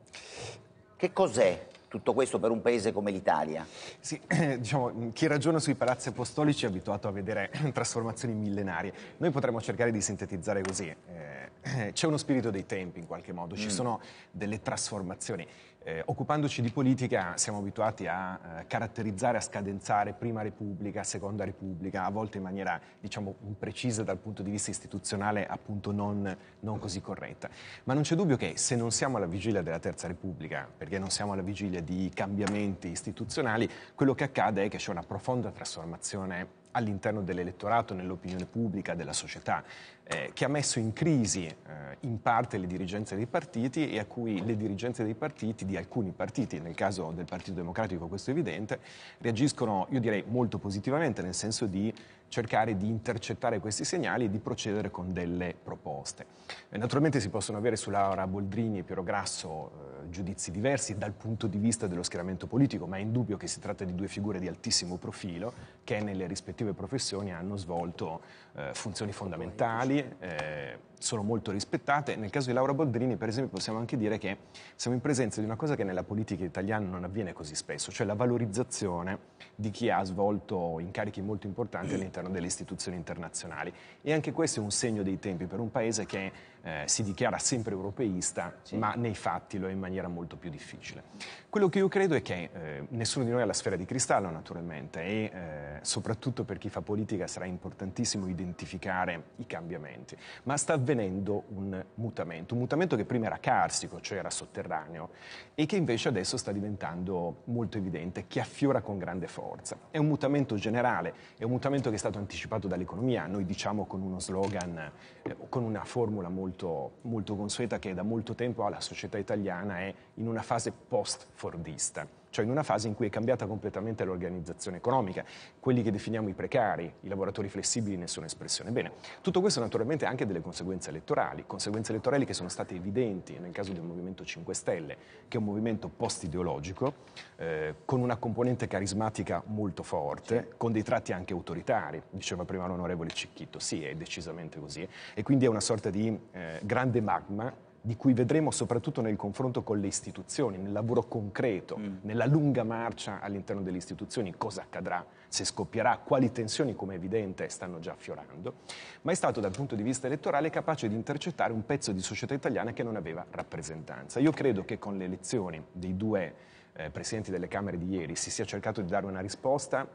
Che cos'è? tutto questo per un paese come l'Italia? Sì, eh, diciamo, chi ragiona sui palazzi apostolici è abituato a vedere trasformazioni millenarie. Noi potremmo cercare di sintetizzare così. Eh, c'è uno spirito dei tempi in qualche modo, ci mm. sono delle trasformazioni. Eh, occupandoci di politica siamo abituati a eh, caratterizzare, a scadenzare prima Repubblica, seconda Repubblica, a volte in maniera diciamo imprecisa dal punto di vista istituzionale, appunto non, non, così corretta. Ma non c'è dubbio che se non siamo alla vigilia della terza Repubblica, perché non siamo alla vigilia di cambiamenti istituzionali, quello che accade è che c'è una profonda trasformazione all'interno dell'elettorato, nell'opinione pubblica, della società, eh, che ha messo in crisi eh, in parte le dirigenze dei partiti e a cui le dirigenze dei partiti, di alcuni partiti, nel caso del Partito Democratico questo è evidente, reagiscono, io direi, molto positivamente, nel senso di cercare di intercettare questi segnali e di procedere con delle proposte. Eh, naturalmente si possono avere su Laura Boldrini e Piero Grasso eh, giudizi diversi dal punto di vista dello schieramento politico, ma è indubbio che si tratta di due figure di altissimo profilo che nelle rispettive professioni hanno svolto eh, funzioni fondamentali, eh, sono molto rispettate. Nel caso di Laura Boldrini, per esempio, possiamo anche dire che siamo in presenza di una cosa che nella politica italiana non avviene così spesso, cioè la valorizzazione di chi ha svolto incarichi molto importanti all'interno delle istituzioni internazionali. E anche questo è un segno dei tempi per un paese che eh, si dichiara sempre europeista, sì. ma nei fatti lo è in maniera molto più difficile. Quello che io credo è che eh, nessuno di noi ha la sfera di cristallo, naturalmente, e eh, soprattutto per chi fa politica sarà importantissimo identificare identificare i cambiamenti, ma sta avvenendo un mutamento, un mutamento che prima era carsico, cioè era sotterraneo, e che invece adesso sta diventando molto evidente, che affiora con grande forza. È un mutamento generale, è un mutamento che è stato anticipato dall'economia, noi diciamo con uno slogan, eh, con una formula molto, molto consueta che da molto tempo ha la società italiana, è in una fase post-fordista cioè in una fase in cui è cambiata completamente l'organizzazione economica, quelli che definiamo i precari, i lavoratori flessibili nessuna espressione. Bene, tutto questo naturalmente ha anche delle conseguenze elettorali, conseguenze elettorali che sono state evidenti nel caso del Movimento 5 Stelle, che è un movimento post-ideologico, eh, con una componente carismatica molto forte, sì. con dei tratti anche autoritari, diceva prima l'onorevole Cicchitto, sì è decisamente così, e quindi è una sorta di eh, grande magma di cui vedremo soprattutto nel confronto con le istituzioni, nel lavoro concreto, mm. nella lunga marcia all'interno delle istituzioni, cosa accadrà, se scoppierà, quali tensioni, come è evidente, stanno già affiorando, ma è stato dal punto di vista elettorale capace di intercettare un pezzo di società italiana che non aveva rappresentanza. Io credo che con le elezioni dei due eh, presidenti delle Camere di ieri si sia cercato di dare una risposta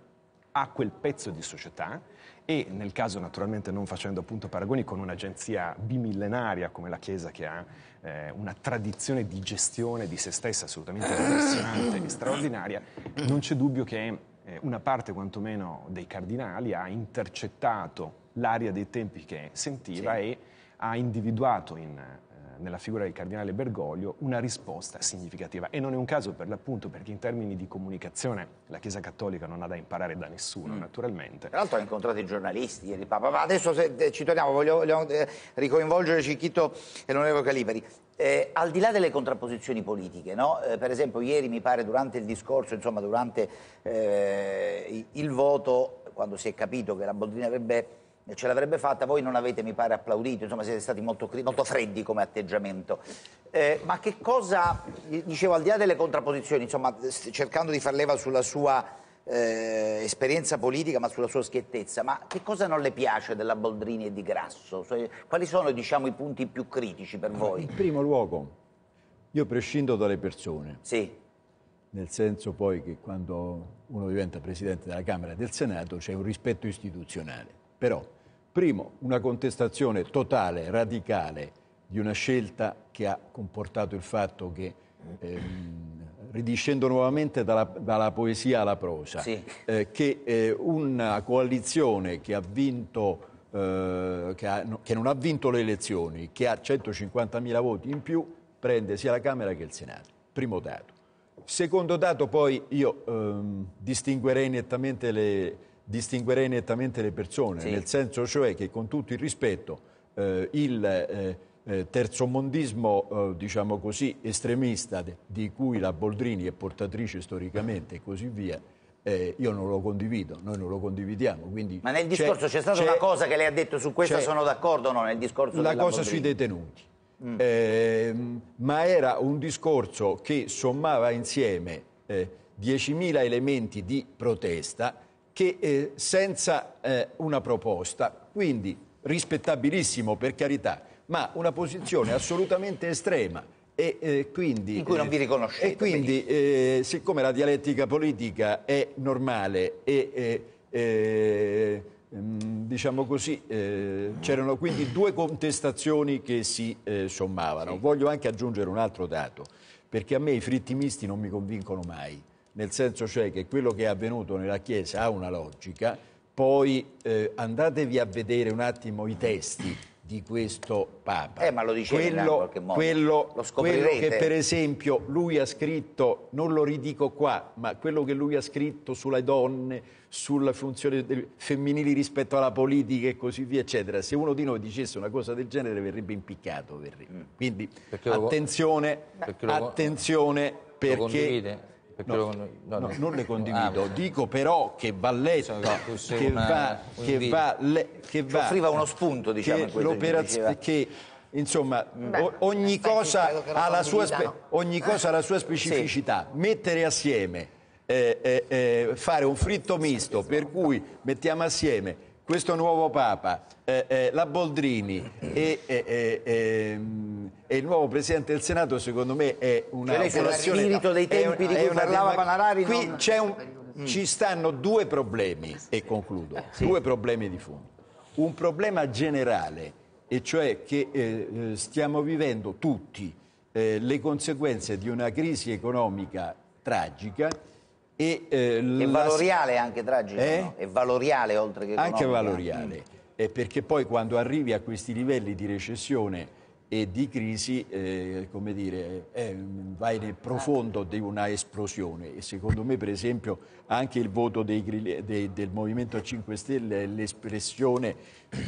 a quel pezzo di società e nel caso naturalmente non facendo appunto paragoni con un'agenzia bimillenaria come la Chiesa che ha eh, una tradizione di gestione di se stessa assolutamente impressionante e straordinaria, non c'è dubbio che eh, una parte quantomeno dei cardinali ha intercettato l'aria dei tempi che sentiva sì. e ha individuato in nella figura del cardinale Bergoglio una risposta significativa e non è un caso per l'appunto perché in termini di comunicazione la Chiesa Cattolica non ha da imparare da nessuno mm. naturalmente. Tra l'altro ha incontrato i giornalisti ieri Papa, ma adesso eh, ci torniamo, voglio, voglio eh, ricoinvolgere Cicchito e l'onorevole Caliberi. Eh, al di là delle contrapposizioni politiche, no? eh, per esempio ieri mi pare durante il discorso, insomma durante eh, il voto, quando si è capito che la Boldrini avrebbe ce l'avrebbe fatta, voi non avete, mi pare, applaudito, insomma siete stati molto, molto freddi come atteggiamento. Eh, ma che cosa, dicevo, al di là delle contrapposizioni, insomma, cercando di far leva sulla sua eh, esperienza politica, ma sulla sua schiettezza, ma che cosa non le piace della Boldrini e di Grasso? Quali sono, diciamo, i punti più critici per voi? In primo luogo, io prescindo dalle persone. Sì nel senso poi che quando uno diventa Presidente della Camera e del Senato c'è un rispetto istituzionale. Però, primo, una contestazione totale, radicale, di una scelta che ha comportato il fatto che ehm, ridiscendo nuovamente dalla, dalla, poesia alla prosa, sì. eh, che eh, una coalizione che, ha vinto, eh, che, ha, che non ha vinto le elezioni, che ha 150.000 voti in più, prende sia la Camera che il Senato. Primo dato. Secondo dato poi io ehm, distinguerei nettamente le, distinguerei nettamente le persone, sì. nel senso cioè che con tutto il rispetto eh, il eh, eh terzomondismo, eh, diciamo così, estremista di cui la Boldrini è portatrice storicamente e così via, eh, io non lo condivido, noi non lo condividiamo. Ma nel discorso c'è, c'è stata c'è, una cosa che lei ha detto su questa, sono d'accordo o no? Nel discorso la cosa Boldrini. sui detenuti. Mm. Eh, ma era un discorso che sommava insieme eh, 10.000 elementi di protesta che eh, senza eh, una proposta, quindi rispettabilissimo per carità, ma una posizione assolutamente estrema. E, eh, quindi, in cui non eh, vi riconoscete. E quindi, eh, siccome la dialettica politica è normale e eh, mm, diciamo così, eh, c'erano quindi due contestazioni che si eh, sommavano. Sì. Voglio anche aggiungere un altro dato, perché a me i frittimisti non mi convincono mai nel senso cioè che quello che è avvenuto nella Chiesa ha una logica, poi eh, andatevi a vedere un attimo i testi di questo Papa. Eh, ma lo dicevi quello, in qualche modo. Quello, lo quello che per esempio lui ha scritto, non lo ridico qua, ma quello che lui ha scritto sulle donne, sulla funzione femminili rispetto alla politica e così via, eccetera. Se uno di noi dicesse una cosa del genere verrebbe impiccato. Verrebbe. Mm. Quindi perché attenzione, lo, attenzione perché No, lo, no, no, non le condivido, ah, dico però che va letto, cioè, che, che, va, che, va, le, che va, offriva uno spunto, diciamo, che l'operazione che Insomma, Beh, eh, ogni, cosa ha la sua ogni cosa ha la sua specificità. Sì. Mettere assieme, eh, eh, eh, fare un fritto misto per cui mettiamo assieme questo nuovo Papa, eh, eh, la Boldrini e, eh, il nuovo Presidente del Senato, secondo me è una violazione... spirito dei tempi di cui parlava Panarari... Qui non... un, ci stanno due problemi, e concludo, eh, sì. due problemi di fondo. Un problema generale, e cioè che eh, eh, stiamo vivendo tutti le conseguenze di una crisi economica tragica e, eh, la... valoriale anche tragico, eh? no? È valoriale oltre che economico. Anche valoriale, eh, perché poi quando arrivi a questi livelli di recessione e di crisi, eh, come dire, eh, vai nel profondo di una esplosione. E secondo me, per esempio, anche il voto dei, dei, del Movimento 5 Stelle è l'espressione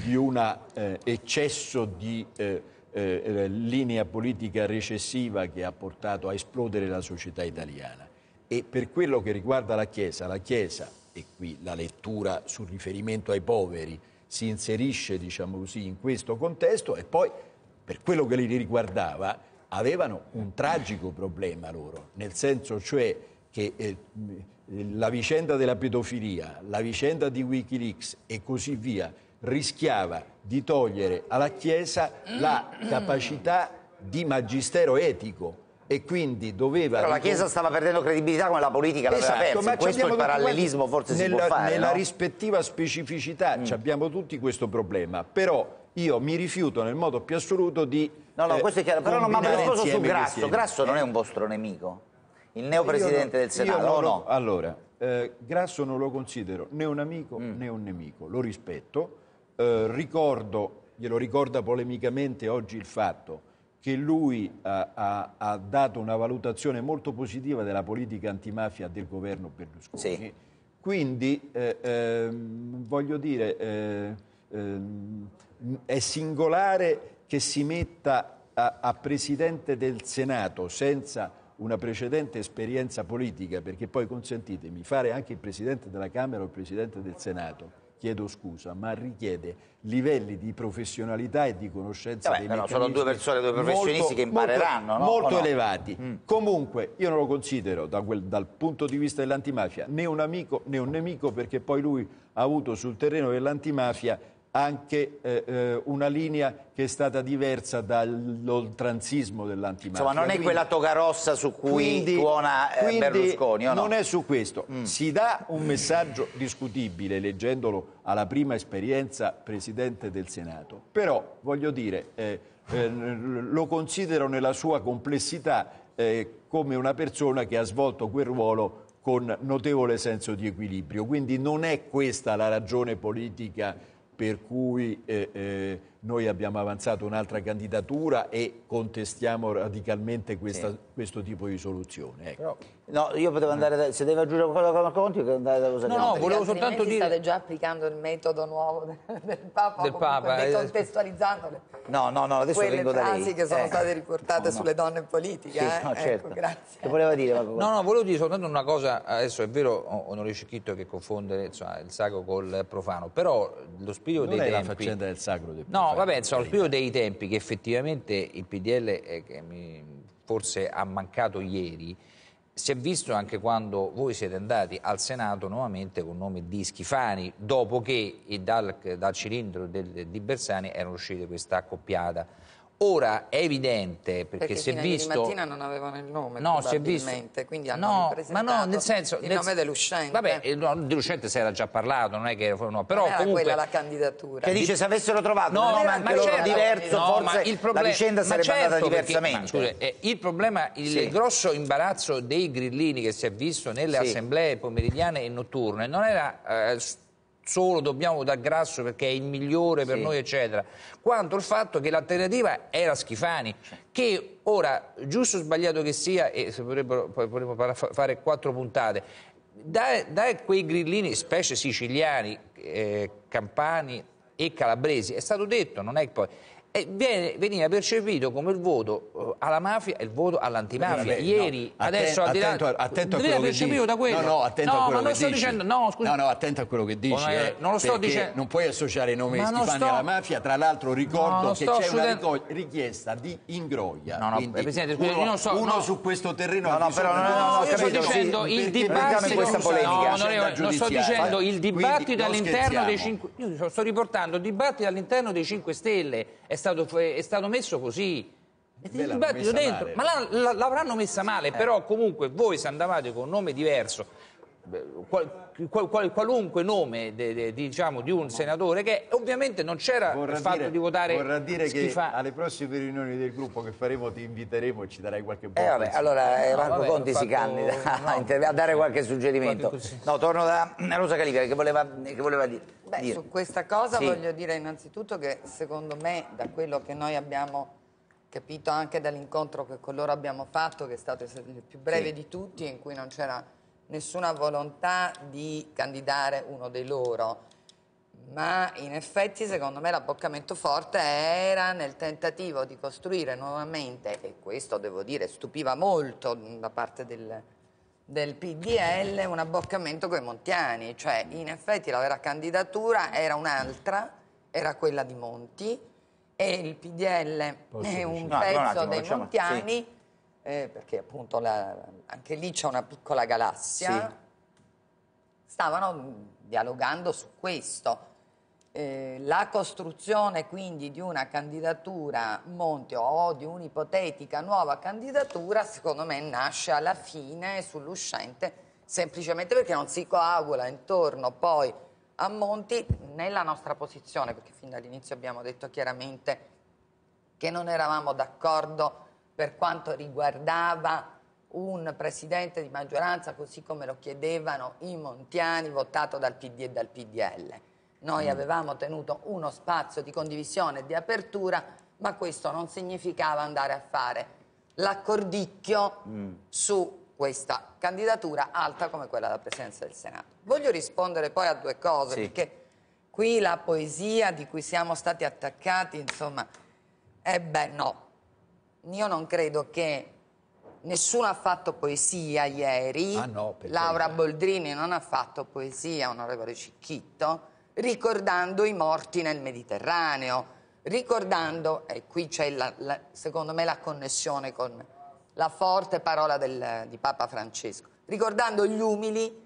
di un eh, eccesso di eh, eh, linea politica recessiva che ha portato a esplodere la società italiana. E per quello che riguarda la Chiesa, la Chiesa, e qui la lettura sul riferimento ai poveri, si inserisce, diciamo così, in questo contesto e poi per quello che li riguardava avevano un tragico problema loro, nel senso cioè che eh, la vicenda della pedofilia, la vicenda di Wikileaks e così via rischiava di togliere alla Chiesa la capacità di magistero etico e quindi doveva... Però la Chiesa stava perdendo credibilità come la politica esatto, l'aveva persa, ma questo il parallelismo forse nella, si può fare. Nella no? rispettiva specificità mm. abbiamo tutti questo problema, però io mi rifiuto nel modo più assoluto di... No, no, eh, questo è chiaro, però non mi discorso su Grasso, Grasso non è un vostro nemico, il neopresidente del Senato, no? no? Allora, eh, Grasso non lo considero né un amico mm. né un nemico, lo rispetto, eh, ricordo, glielo ricorda polemicamente oggi il fatto che lui ha, eh, ha, ha, dato una valutazione molto positiva della politica antimafia del governo Berlusconi. Sì. Quindi, eh, eh, voglio dire, eh, ehm, è singolare che si metta a, a Presidente del Senato senza una precedente esperienza politica, perché poi consentitemi, fare anche il Presidente della Camera o il Presidente del Senato chiedo scusa, ma richiede livelli di professionalità e di conoscenza Vabbè, eh dei però sono due persone, due professionisti molto, che impareranno, molto, no? molto no? elevati. Mm. Comunque, io non lo considero da quel, dal punto di vista dell'antimafia né un amico né un nemico perché poi lui ha avuto sul terreno dell'antimafia anche eh, eh, una linea che è stata diversa dall'oltranzismo dell'antimafia. Insomma, non è quella toga rossa su cui quindi, tuona eh, Berlusconi, no? non è su questo. Mm. Si dà un messaggio discutibile, leggendolo alla prima esperienza Presidente del Senato. Però, voglio dire, eh, eh lo considero nella sua complessità eh, come una persona che ha svolto quel ruolo con notevole senso di equilibrio. Quindi non è questa la ragione politica per cui eh, eh, noi abbiamo avanzato un'altra candidatura e contestiamo radicalmente questa, sì. questo tipo di soluzione. Ecco. Però, no, io potevo andare, da, se deve aggiungere qualcosa a Conti, potevo andare da cosa No, no, volevo soltanto dire... State già applicando il metodo nuovo del, del Papa, del Papa eh, contestualizzando le, no, no, no, adesso quelle vengo da lei. frasi che sono eh. state riportate no, sulle donne in politica. Sì, eh. no, ecco, certo. ecco, grazie. Che voleva dire? Marco? No, no, volevo dire soltanto una cosa, adesso è vero, onorevole Cicchitto, che confonde insomma, il sacro col profano, però lo spirito non dei tempi... Non è la faccenda del sacro del profano. No, No, vabbè, insomma, più dei tempi che effettivamente il PDL eh, forse ha mancato ieri, si è visto anche quando voi siete andati al Senato nuovamente con nome di Schifani, dopo che dal, dal cilindro del, di Bersani erano uscite questa accoppiata Ora è evidente perché, perché si è visto. Perché mattina non avevano il nome, no, si è visto. Quindi hanno no, ma no, nel senso, il nel... nome dell'uscente. Vabbè, il eh, no, dell'uscente si era già parlato, non è che no, però non comunque quella la candidatura. Che dice se avessero trovato no, non ma anche loro certo, diverso, no, forse il problema, la vicenda sarebbe certo, andata diversamente. Perché, ma, scusa, eh, il problema, il sì. grosso imbarazzo dei grillini che si è visto nelle sì. assemblee pomeridiane e notturne non era eh, solo dobbiamo dar grasso perché è il migliore per sì. noi eccetera quanto il fatto che l'alternativa era Schifani che ora giusto o sbagliato che sia e se vorrebbero, poi potremmo fare quattro puntate da, da, quei grillini specie siciliani eh, campani e calabresi è stato detto non è che poi e viene, veniva percepito come il voto eh, alla mafia e il voto all'antimafia. Vabbè, eh, Ieri, no, adesso attento, al di là, attento, attento a quello che dici. Da quello. No, no, attento no, a quello ma che dici. Dicendo, no, scusi. no, no, attento a quello che dici. non, è, eh, non lo sto dicendo. Non puoi associare i nomi di Stefani sto... alla mafia. Tra l'altro ricordo no, che c'è studendo... una richiesta di ingroia. No, no, Quindi, Presidente, scusi, uno, so, uno su questo terreno no, no, però, no, no, no, io sto dicendo il dibattito questa polemica. sto dicendo il dibattito all'interno dei 5 io sto riportando il dibattito all'interno dei 5 Stelle. È stato, è stato messo così. Il dibattito dentro, male. ma l'avranno messa male, eh. però comunque voi se andavate con un nome diverso Qual, qual, qualunque nome de, de, diciamo, di un senatore che ovviamente non c'era vorrà il fatto dire, di votare vorrà dire schifa... che alle prossime riunioni del gruppo che faremo ti inviteremo e ci darai qualche buon eh, vabbè, allora eh, Marco vabbè, Conti fatto... si candida no, a dare qualche suggerimento qualche no, torno da Rosa Calibria che voleva, che voleva dire. Beh, su questa cosa sì. voglio dire innanzitutto che secondo me da quello che noi abbiamo capito anche dall'incontro che con loro abbiamo fatto che è stato il più breve sì. di tutti in cui non c'era nessuna volontà di candidare uno dei loro. Ma in effetti secondo me l'abboccamento forte era nel tentativo di costruire nuovamente, e questo devo dire stupiva molto da parte del, del PDL, un abboccamento con i Montiani, cioè in effetti la vera candidatura era un'altra, era quella di Monti, e il PDL Posso è un no, pezzo no, un attimo, dei Montiani. Sì eh, perché appunto la, anche lì c'è una piccola galassia, sì. stavano mm, dialogando su questo. Eh, la costruzione quindi di una candidatura Monti o di un'ipotetica nuova candidatura secondo me nasce alla fine sull'uscente semplicemente perché non si coagula intorno poi a Monti nella nostra posizione perché fin dall'inizio abbiamo detto chiaramente che non eravamo d'accordo per quanto riguardava un presidente di maggioranza, così come lo chiedevano i montiani, votato dal PD e dal PDL. Noi mm. avevamo tenuto uno spazio di condivisione e di apertura, ma questo non significava andare a fare l'accordicchio mm. su questa candidatura alta come quella della presidenza del Senato. Voglio rispondere poi a due cose, sì. perché qui la poesia di cui siamo stati attaccati, insomma, è eh beh no, io non credo che nessuno ha fatto poesia ieri. Ah no, Laura Boldrini non ha fatto poesia, onorevole Cicchitto, ricordando i morti nel Mediterraneo, ricordando, e qui c'è la, la, secondo me la connessione con la forte parola del, di Papa Francesco, ricordando gli umili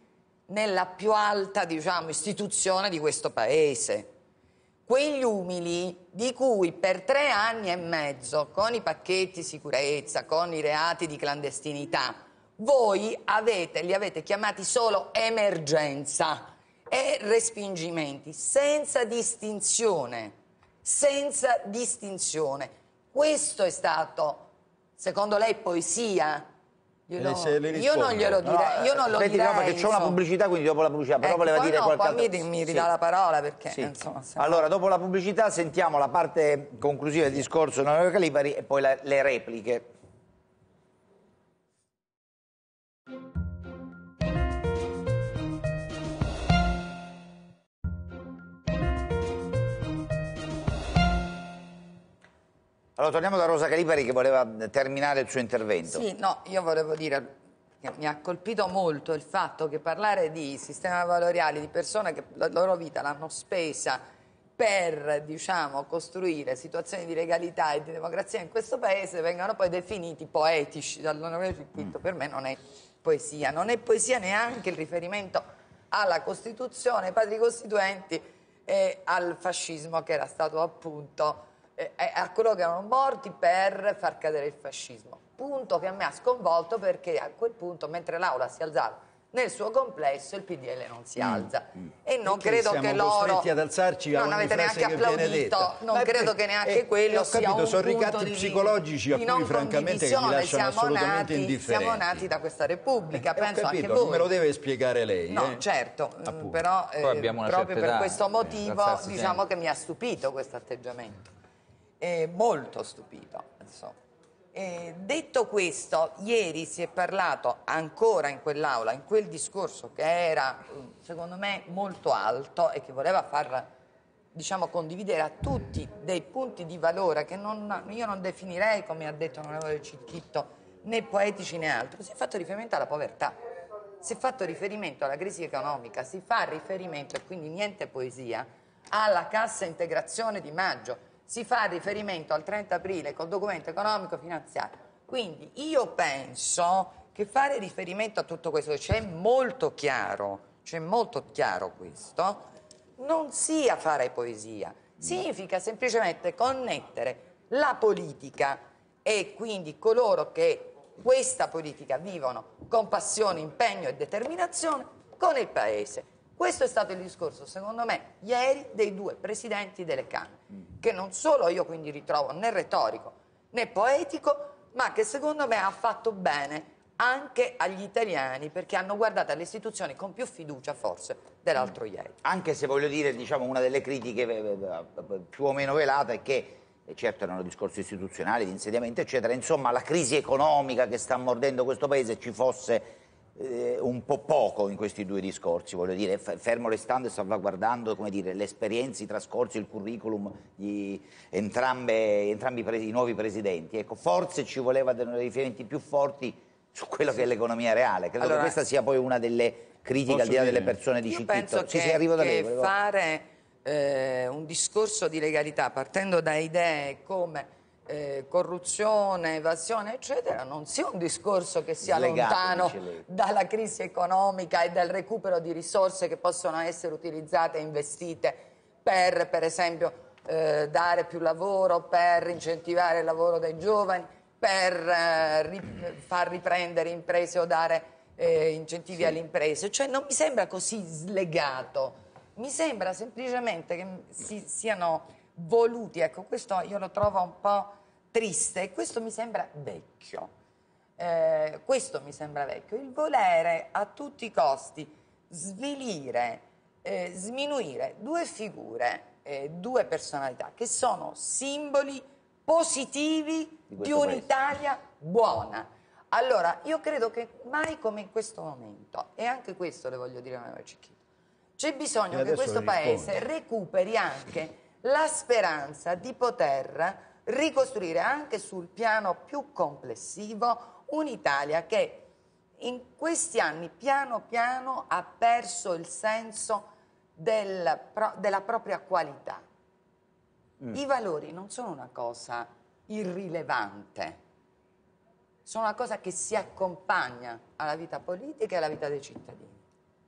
nella più alta diciamo, istituzione di questo paese quegli umili di cui per tre anni e mezzo, con i pacchetti sicurezza, con i reati di clandestinità, voi avete, li avete chiamati solo emergenza e respingimenti, senza distinzione, senza distinzione. Questo è stato, secondo lei, poesia? Glielo, io non glielo direi, io non lo Senti, direi. No, perché c'è una pubblicità, quindi dopo la pubblicità, però eh, voleva dire no, qualcosa. mi, mi ridà sì. la parola perché sì. insomma, sembra... Allora, dopo la pubblicità sentiamo la parte conclusiva del discorso di Onorevole Calipari e poi la, le repliche. Allora torniamo da Rosa Calipari che voleva terminare il suo intervento. Sì, no, io volevo dire che mi ha colpito molto il fatto che parlare di sistema valoriale di persone che la loro vita l'hanno spesa per diciamo, costruire situazioni di legalità e di democrazia in questo paese vengano poi definiti poetici dall'onorevole Quinto. Mm. Per me non è poesia, non è poesia neanche il riferimento alla Costituzione, ai padri costituenti e al fascismo che era stato appunto eh, eh, a coloro che erano morti per far cadere il fascismo. Punto che mi ha sconvolto perché a quel punto, mentre l'aula si alzava nel suo complesso il PDL non si mm, alza mm, mm. e non Perché credo che loro costretti ad alzarci non avete neanche applaudito non eh, credo che neanche eh, quello eh, ho capito, sia sono ricatti psicologici a cui francamente che mi lasciano siamo assolutamente nati, indifferenti siamo nati da questa repubblica eh, penso capito, anche voi me lo deve spiegare lei no eh? certo mm, Appunto. però proprio per questo motivo diciamo che mi ha stupito questo atteggiamento eh, molto stupito. Eh, detto questo, ieri si è parlato ancora in quell'aula, in quel discorso che era mm, secondo me molto alto e che voleva far diciamo, condividere a tutti dei punti di valore che non, io non definirei, come ha detto l'onorevole Cicchitto, né poetici né altro, si è fatto riferimento alla povertà, si è fatto riferimento alla crisi economica, si fa riferimento, e quindi niente poesia, alla cassa integrazione di maggio, si fa riferimento al 30 aprile col documento economico finanziario. Quindi io penso che fare riferimento a tutto questo, c'è molto chiaro, c'è molto chiaro questo, non sia fare poesia, significa semplicemente connettere la politica e quindi coloro che questa politica vivono con passione, impegno e determinazione con il Paese. Questo è stato il discorso, secondo me, ieri dei due presidenti delle Camere, mm. che non solo io quindi ritrovo né retorico né poetico, ma che secondo me ha fatto bene anche agli italiani perché hanno guardato alle istituzioni con più fiducia forse dell'altro mm. ieri. Anche se voglio dire, diciamo, una delle critiche eh, eh, eh, più o meno velate è che certo erano discorsi istituzionali, di insediamento, eccetera, insomma la crisi economica che sta mordendo questo paese ci fosse eh, un po' poco in questi due discorsi, voglio dire, fermo restando e salvaguardando dire, le esperienze, i trascorsi, il curriculum di entrambe, entrambi presi, i nuovi presidenti. Ecco, forse ci voleva dei riferimenti più forti su quello che è l'economia reale. Credo allora, che questa sia poi una delle critiche al di là delle persone di Città. Io si arriva sì, che lei, fare eh, un discorso di legalità partendo da idee come eh, corruzione, evasione, eccetera, non sia un discorso che sia Legato, lontano dalla crisi economica e dal recupero di risorse che possono essere utilizzate e investite per, per esempio, eh, dare più lavoro, per incentivare il lavoro dei giovani, per eh, rip far riprendere imprese o dare eh, incentivi sì. alle imprese. Cioè non mi sembra così slegato, mi sembra semplicemente che si, siano voluti. Ecco, questo io lo trovo un po' triste e questo mi sembra vecchio. Eh, questo mi sembra vecchio, il volere a tutti i costi svilire, eh, sminuire due figure, eh, due personalità che sono simboli positivi di, di un'Italia buona. Allora, io credo che mai come in questo momento, e anche questo le voglio dire a Manuel Cicchino, c'è bisogno che questo paese recuperi anche la speranza di poter ricostruire anche sul piano più complessivo un'Italia che in questi anni piano piano ha perso il senso del, della propria qualità. Mm. I valori non sono una cosa irrilevante, sono una cosa che si accompagna alla vita politica e alla vita dei cittadini.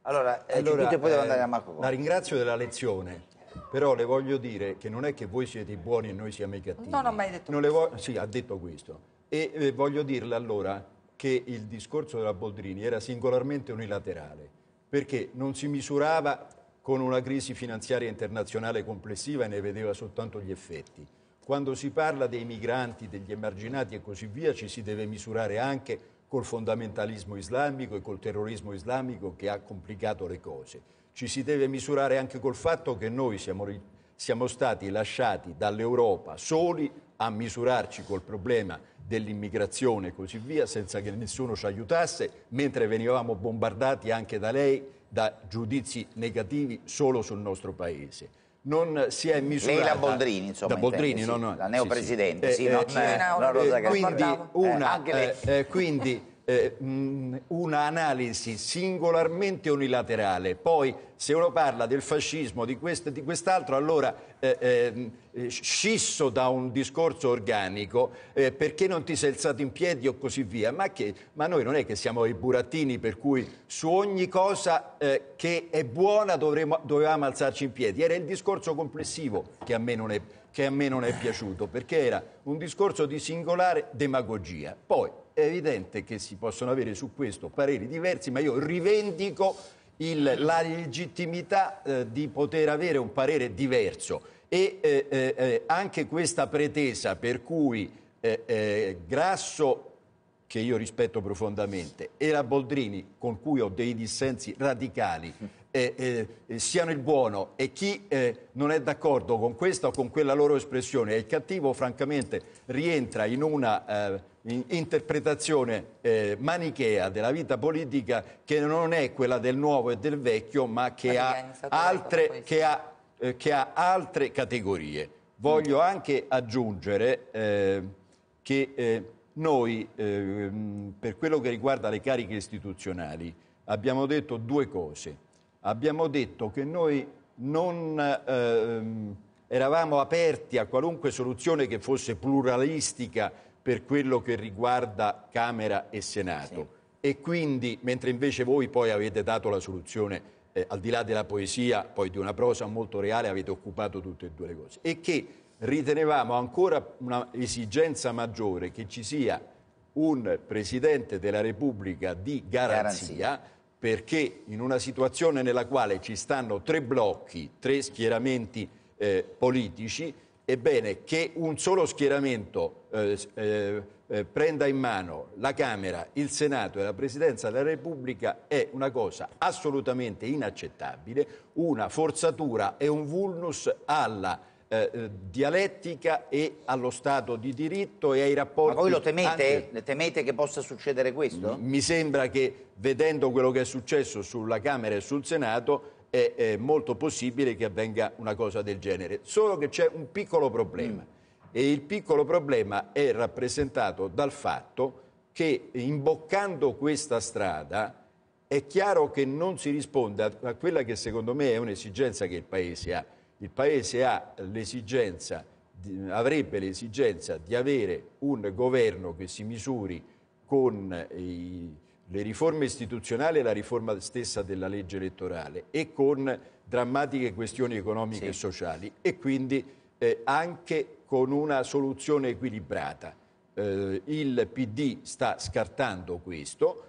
Allora, eh, allora eh, poi devo eh, andare a Marco. La ringrazio della lezione. Però le voglio dire che non è che voi siete i buoni e noi siamo i cattivi. Non ho mai detto non questo. Sì, ha detto questo. E eh, voglio dirle allora che il discorso della Boldrini era singolarmente unilaterale, perché non si misurava con una crisi finanziaria internazionale complessiva e ne vedeva soltanto gli effetti. Quando si parla dei migranti, degli emarginati e così via, ci si deve misurare anche col fondamentalismo islamico e col terrorismo islamico che ha complicato le cose ci si deve misurare anche col fatto che noi siamo, siamo stati lasciati dall'Europa soli a misurarci col problema dell'immigrazione e così via, senza che nessuno ci aiutasse, mentre venivamo bombardati anche da lei da giudizi negativi solo sul nostro paese. Non si è misurata... Lei la Boldrini, insomma. Da Boldrini, sì, no, no, la neopresidente, sì, sì, eh, sì no, eh, no, eh, eh Rosa Quindi, una, eh, eh, quindi eh, mm, un'analisi singolarmente unilaterale. Poi se uno parla del fascismo, di, quest, di quest'altro, allora eh, ehm, eh, scisso da un discorso organico, eh, perché non ti sei alzato in piedi o così via, ma, che, ma, noi non è che siamo i burattini per cui su ogni cosa eh, che è buona dovremo, dovevamo alzarci in piedi. Era il discorso complessivo che a me non è, che a me non è piaciuto, perché era un discorso di singolare demagogia. Poi, è evidente che si possono avere su questo pareri diversi, ma io rivendico il, la legittimità eh, di poter avere un parere diverso e eh, eh, eh anche questa pretesa per cui eh, eh, Grasso che io rispetto profondamente, e la Boldrini, con cui ho dei dissensi radicali, eh, eh, siano il buono e chi eh, non è d'accordo con questa o con quella loro espressione è il cattivo, francamente rientra in una eh, in interpretazione eh, manichea della vita politica che non è quella del nuovo e del vecchio, ma che, ha altre, che, ha, eh, che ha altre, categorie. Voglio mm. anche aggiungere che noi, per quello che riguarda le cariche istituzionali, abbiamo detto due cose abbiamo detto che noi non ehm, eravamo aperti a qualunque soluzione che fosse pluralistica per quello che riguarda Camera e Senato. Sì. E quindi, mentre invece voi poi avete dato la soluzione, eh, al di là della poesia, poi di una prosa molto reale, avete occupato tutte e due le cose. E che ritenevamo ancora un'esigenza maggiore che ci sia un Presidente della Repubblica di garanzia. garanzia perché in una situazione nella quale ci stanno tre blocchi, tre schieramenti eh, politici, ebbene che un solo schieramento eh, eh, eh, prenda in mano la Camera, il Senato e la Presidenza della Repubblica è una cosa assolutamente inaccettabile, una forzatura e un vulnus alla eh, eh, dialettica e allo Stato di diritto e ai rapporti... Ma voi lo temete? Anche... Temete che possa succedere questo? Mi, mi sembra che vedendo quello che è successo sulla Camera e sul Senato è, è molto possibile che avvenga una cosa del genere. Solo che c'è un piccolo problema mm. e il piccolo problema è rappresentato dal fatto che imboccando questa strada è chiaro che non si risponde a quella che secondo me è un'esigenza che il Paese ha il Paese l'esigenza, avrebbe l'esigenza di avere un governo che si misuri con i, le riforme istituzionali e la riforma stessa della legge elettorale e con drammatiche questioni economiche sì. e sociali e quindi eh, anche con una soluzione equilibrata. Eh, il PD sta scartando questo,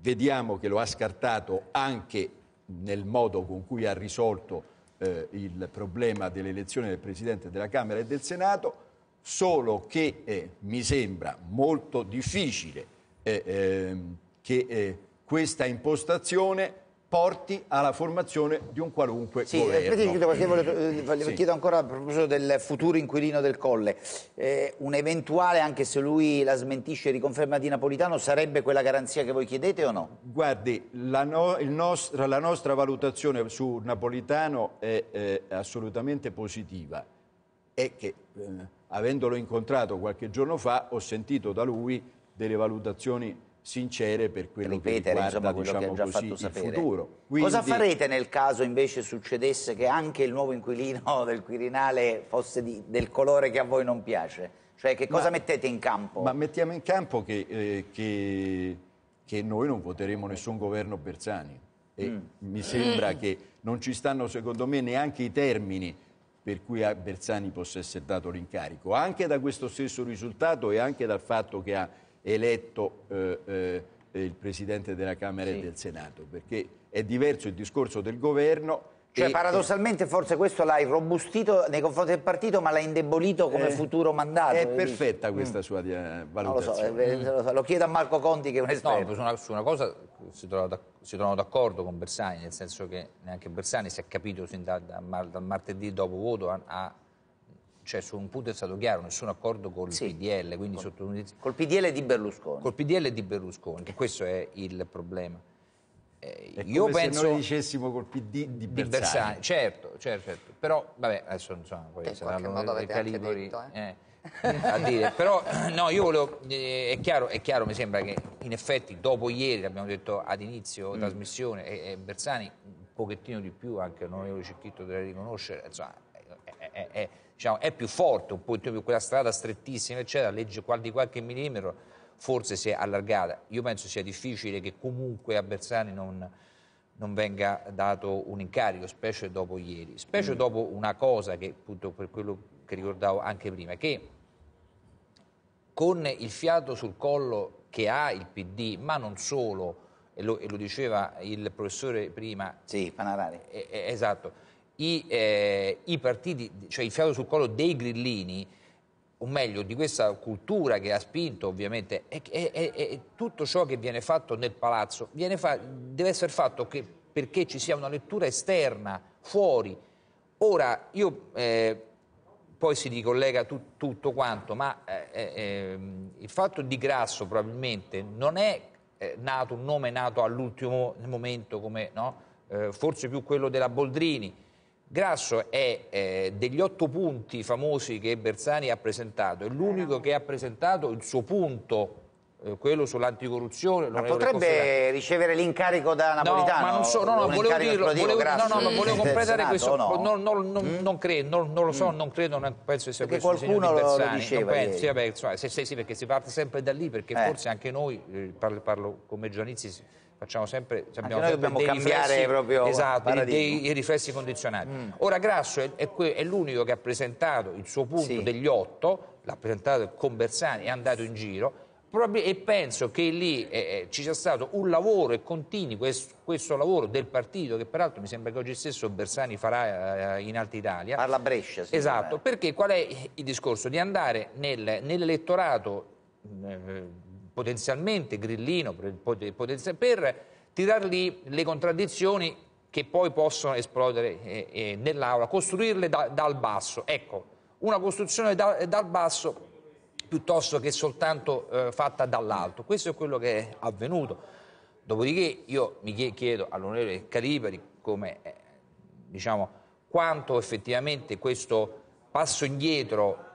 vediamo che lo ha scartato anche nel modo con cui ha risolto eh, il problema dell'elezione del Presidente della Camera e del Senato, solo che eh, mi sembra molto difficile eh, ehm, che eh, questa impostazione porti alla formazione di un qualunque sì, governo. Eh, eh, sì, voglio, sì. chiedo ancora a proposito del futuro inquilino del Colle. Eh, un eventuale, anche se lui la smentisce e riconferma di Napolitano, sarebbe quella garanzia che voi chiedete o no? Guardi, la, no, nostra, la nostra valutazione su Napolitano è eh, assolutamente positiva. È che, eh, avendolo incontrato qualche giorno fa, ho sentito da lui delle valutazioni sincere per quello ripetere, che riguarda insomma, quello diciamo che così, il futuro. Quindi... Cosa farete nel caso invece succedesse che anche il nuovo inquilino del Quirinale fosse di, del colore che a voi non piace? Cioè che cosa ma, mettete in campo? Ma mettiamo in campo che, eh, che, che noi non voteremo nessun governo Bersani e mm. mi sembra mm. che non ci stanno secondo me neanche i termini per cui a Bersani possa essere dato l'incarico, anche da questo stesso risultato e anche dal fatto che ha eletto eh, eh, il Presidente della Camera sì. e del Senato, perché è diverso il discorso del governo. Cioè, e... Eh, paradossalmente forse questo l'ha irrobustito nei confronti del partito, ma l'ha indebolito come eh, futuro mandato. È perfetta dici? questa mm. sua eh, valutazione. Eh, non lo, so, lo chiedo a Marco Conti che è un esperto. No, su una, su una cosa si trovano d'accordo con Bersani, nel senso che neanche Bersani si è capito sin da, da, dal martedì dopo voto ha cioè su un punto è stato chiaro, nessun accordo col sì. PDL. Quindi col, sotto... col PDL di Berlusconi. Col PDL di Berlusconi, che questo è il problema. Eh, è io penso. Se noi dicessimo col PD di Bersani. Di Bersani. Certo, certo, certo, Però, vabbè, adesso insomma, poi saranno i calibri. Detto, eh. Eh, a dire. Però, no, io volevo. Eh, è chiaro, è, chiaro, mi sembra che in effetti, dopo ieri, l'abbiamo detto ad inizio mm. trasmissione, e, e Bersani un pochettino di più, anche l'onorevole Cicchitto deve riconoscere, insomma, è, è diciamo, è più forte, un po' più quella strada strettissima, eccetera, legge di qualche millimetro, forse si è allargata. Io penso sia difficile che comunque a Bersani non, non venga dato un incarico, specie dopo ieri, specie mm. dopo una cosa che appunto per quello che ricordavo anche prima, che con il fiato sul collo che ha il PD, ma non solo, e lo, e lo diceva il professore prima. Sì, Panarari. Eh, esatto i, eh, i partiti, cioè il fiato sul collo dei grillini, o meglio di questa cultura che ha spinto ovviamente, è, è, è, tutto ciò che viene fatto nel palazzo fa, deve essere fatto che, perché ci sia una lettura esterna, fuori. Ora io... Eh, poi si ricollega tu, tutto quanto, ma eh, eh, ehm, il fatto di Grasso probabilmente non è eh, nato, un nome nato all'ultimo momento come no? Eh, forse più quello della Boldrini, Grasso è eh, degli otto punti famosi che Bersani ha presentato, è l'unico che ha presentato il suo punto eh, quello sull'anticorruzione. Ma potrebbe Conferati. ricevere l'incarico da Napolitano? No, ma non so, no, no, volevo dirlo, volevo, no, no, no, volevo completare questo, no? No, no, no mm? non, credo, non, non, lo so, mm. non credo, non penso che sia perché questo qualcuno lo, lo diceva penso, sì, insomma, se, se, sì, perché si parte sempre da lì, perché eh. forse anche noi, eh, parlo, parlo come giornalisti, Facciamo sempre, abbiamo noi dobbiamo cambiare riflessi, proprio esatto, dei, dei, riflessi condizionati. Mm. Ora Grasso è, è, è l'unico che ha presentato il suo punto sì. degli otto, l'ha presentato con Bersani, è andato in giro e penso che lì eh, eh, ci sia stato un lavoro e continui questo, questo, lavoro del partito che peraltro mi sembra che oggi stesso Bersani farà eh, in Alta Italia parla Brescia sì, esatto, perché qual è il discorso? di andare nel, nell'elettorato eh, potenzialmente Grillino, potenzial, per tirar lì le contraddizioni che poi possono esplodere eh, eh, nell'aula, costruirle da, dal basso. Ecco, una costruzione da, dal basso piuttosto che soltanto eh, fatta dall'alto. Questo è quello che è avvenuto. Dopodiché io mi chiedo all'onorevole Calipari come, eh, diciamo, quanto effettivamente questo passo indietro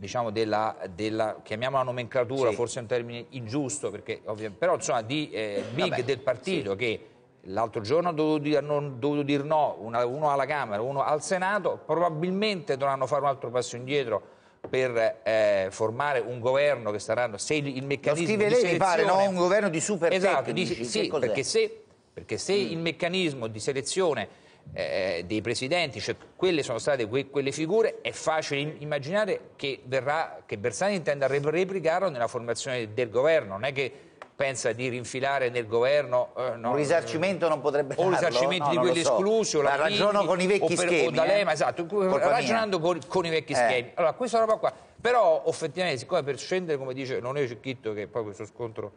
diciamo della, della, chiamiamola nomenclatura, sì. forse è un termine ingiusto, perché, però insomma di eh, big Vabbè, del partito sì. che l'altro giorno ha dovuto dire, dovuto dire no, una, uno alla Camera, uno al Senato, probabilmente dovranno fare un altro passo indietro per eh, formare un governo che saranno se il, il meccanismo Lo scrive lei, pare, no? un governo di super esatto, tecnici, dice, sì, perché se, perché se mm. il meccanismo di selezione eh, dei presidenti, cioè quelle sono state que quelle figure, è facile immaginare che, verrà, che Bersani intenda rep replicarlo nella formazione del governo, non è che pensa di rinfilare nel governo eh, no, un risarcimento non potrebbe o risarcimento no, di quelli so. escluso la ragiono con i vecchi o per, schemi o D'Alema, eh? esatto, ragionando con, con, i vecchi eh. schemi allora questa roba qua però effettivamente siccome per scendere come dice Loneo Cicchitto che poi questo scontro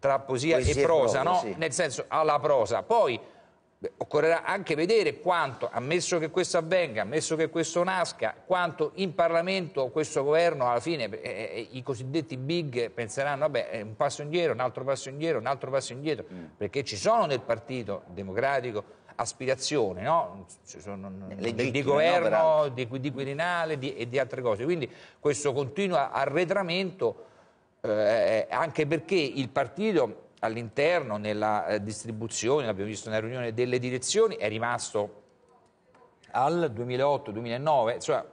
tra poesia, poesia e prosa proprio, no? sì. nel senso alla prosa poi occorrerà anche vedere quanto, ammesso che questo avvenga, ammesso che questo nasca, quanto in Parlamento questo governo alla fine eh, eh i cosiddetti big penseranno vabbè eh, un passo indietro, un altro passo indietro, un altro passo indietro, mm. perché ci sono nel Partito Democratico aspirazioni no? Mm, Legittime, di governo, di, di, Quirinale di, e di altre cose. Quindi questo continuo arretramento eh, eh, anche perché il partito all'interno, nella eh, distribuzione, l'abbiamo visto nella riunione delle direzioni, è rimasto al 2008-2009, cioè,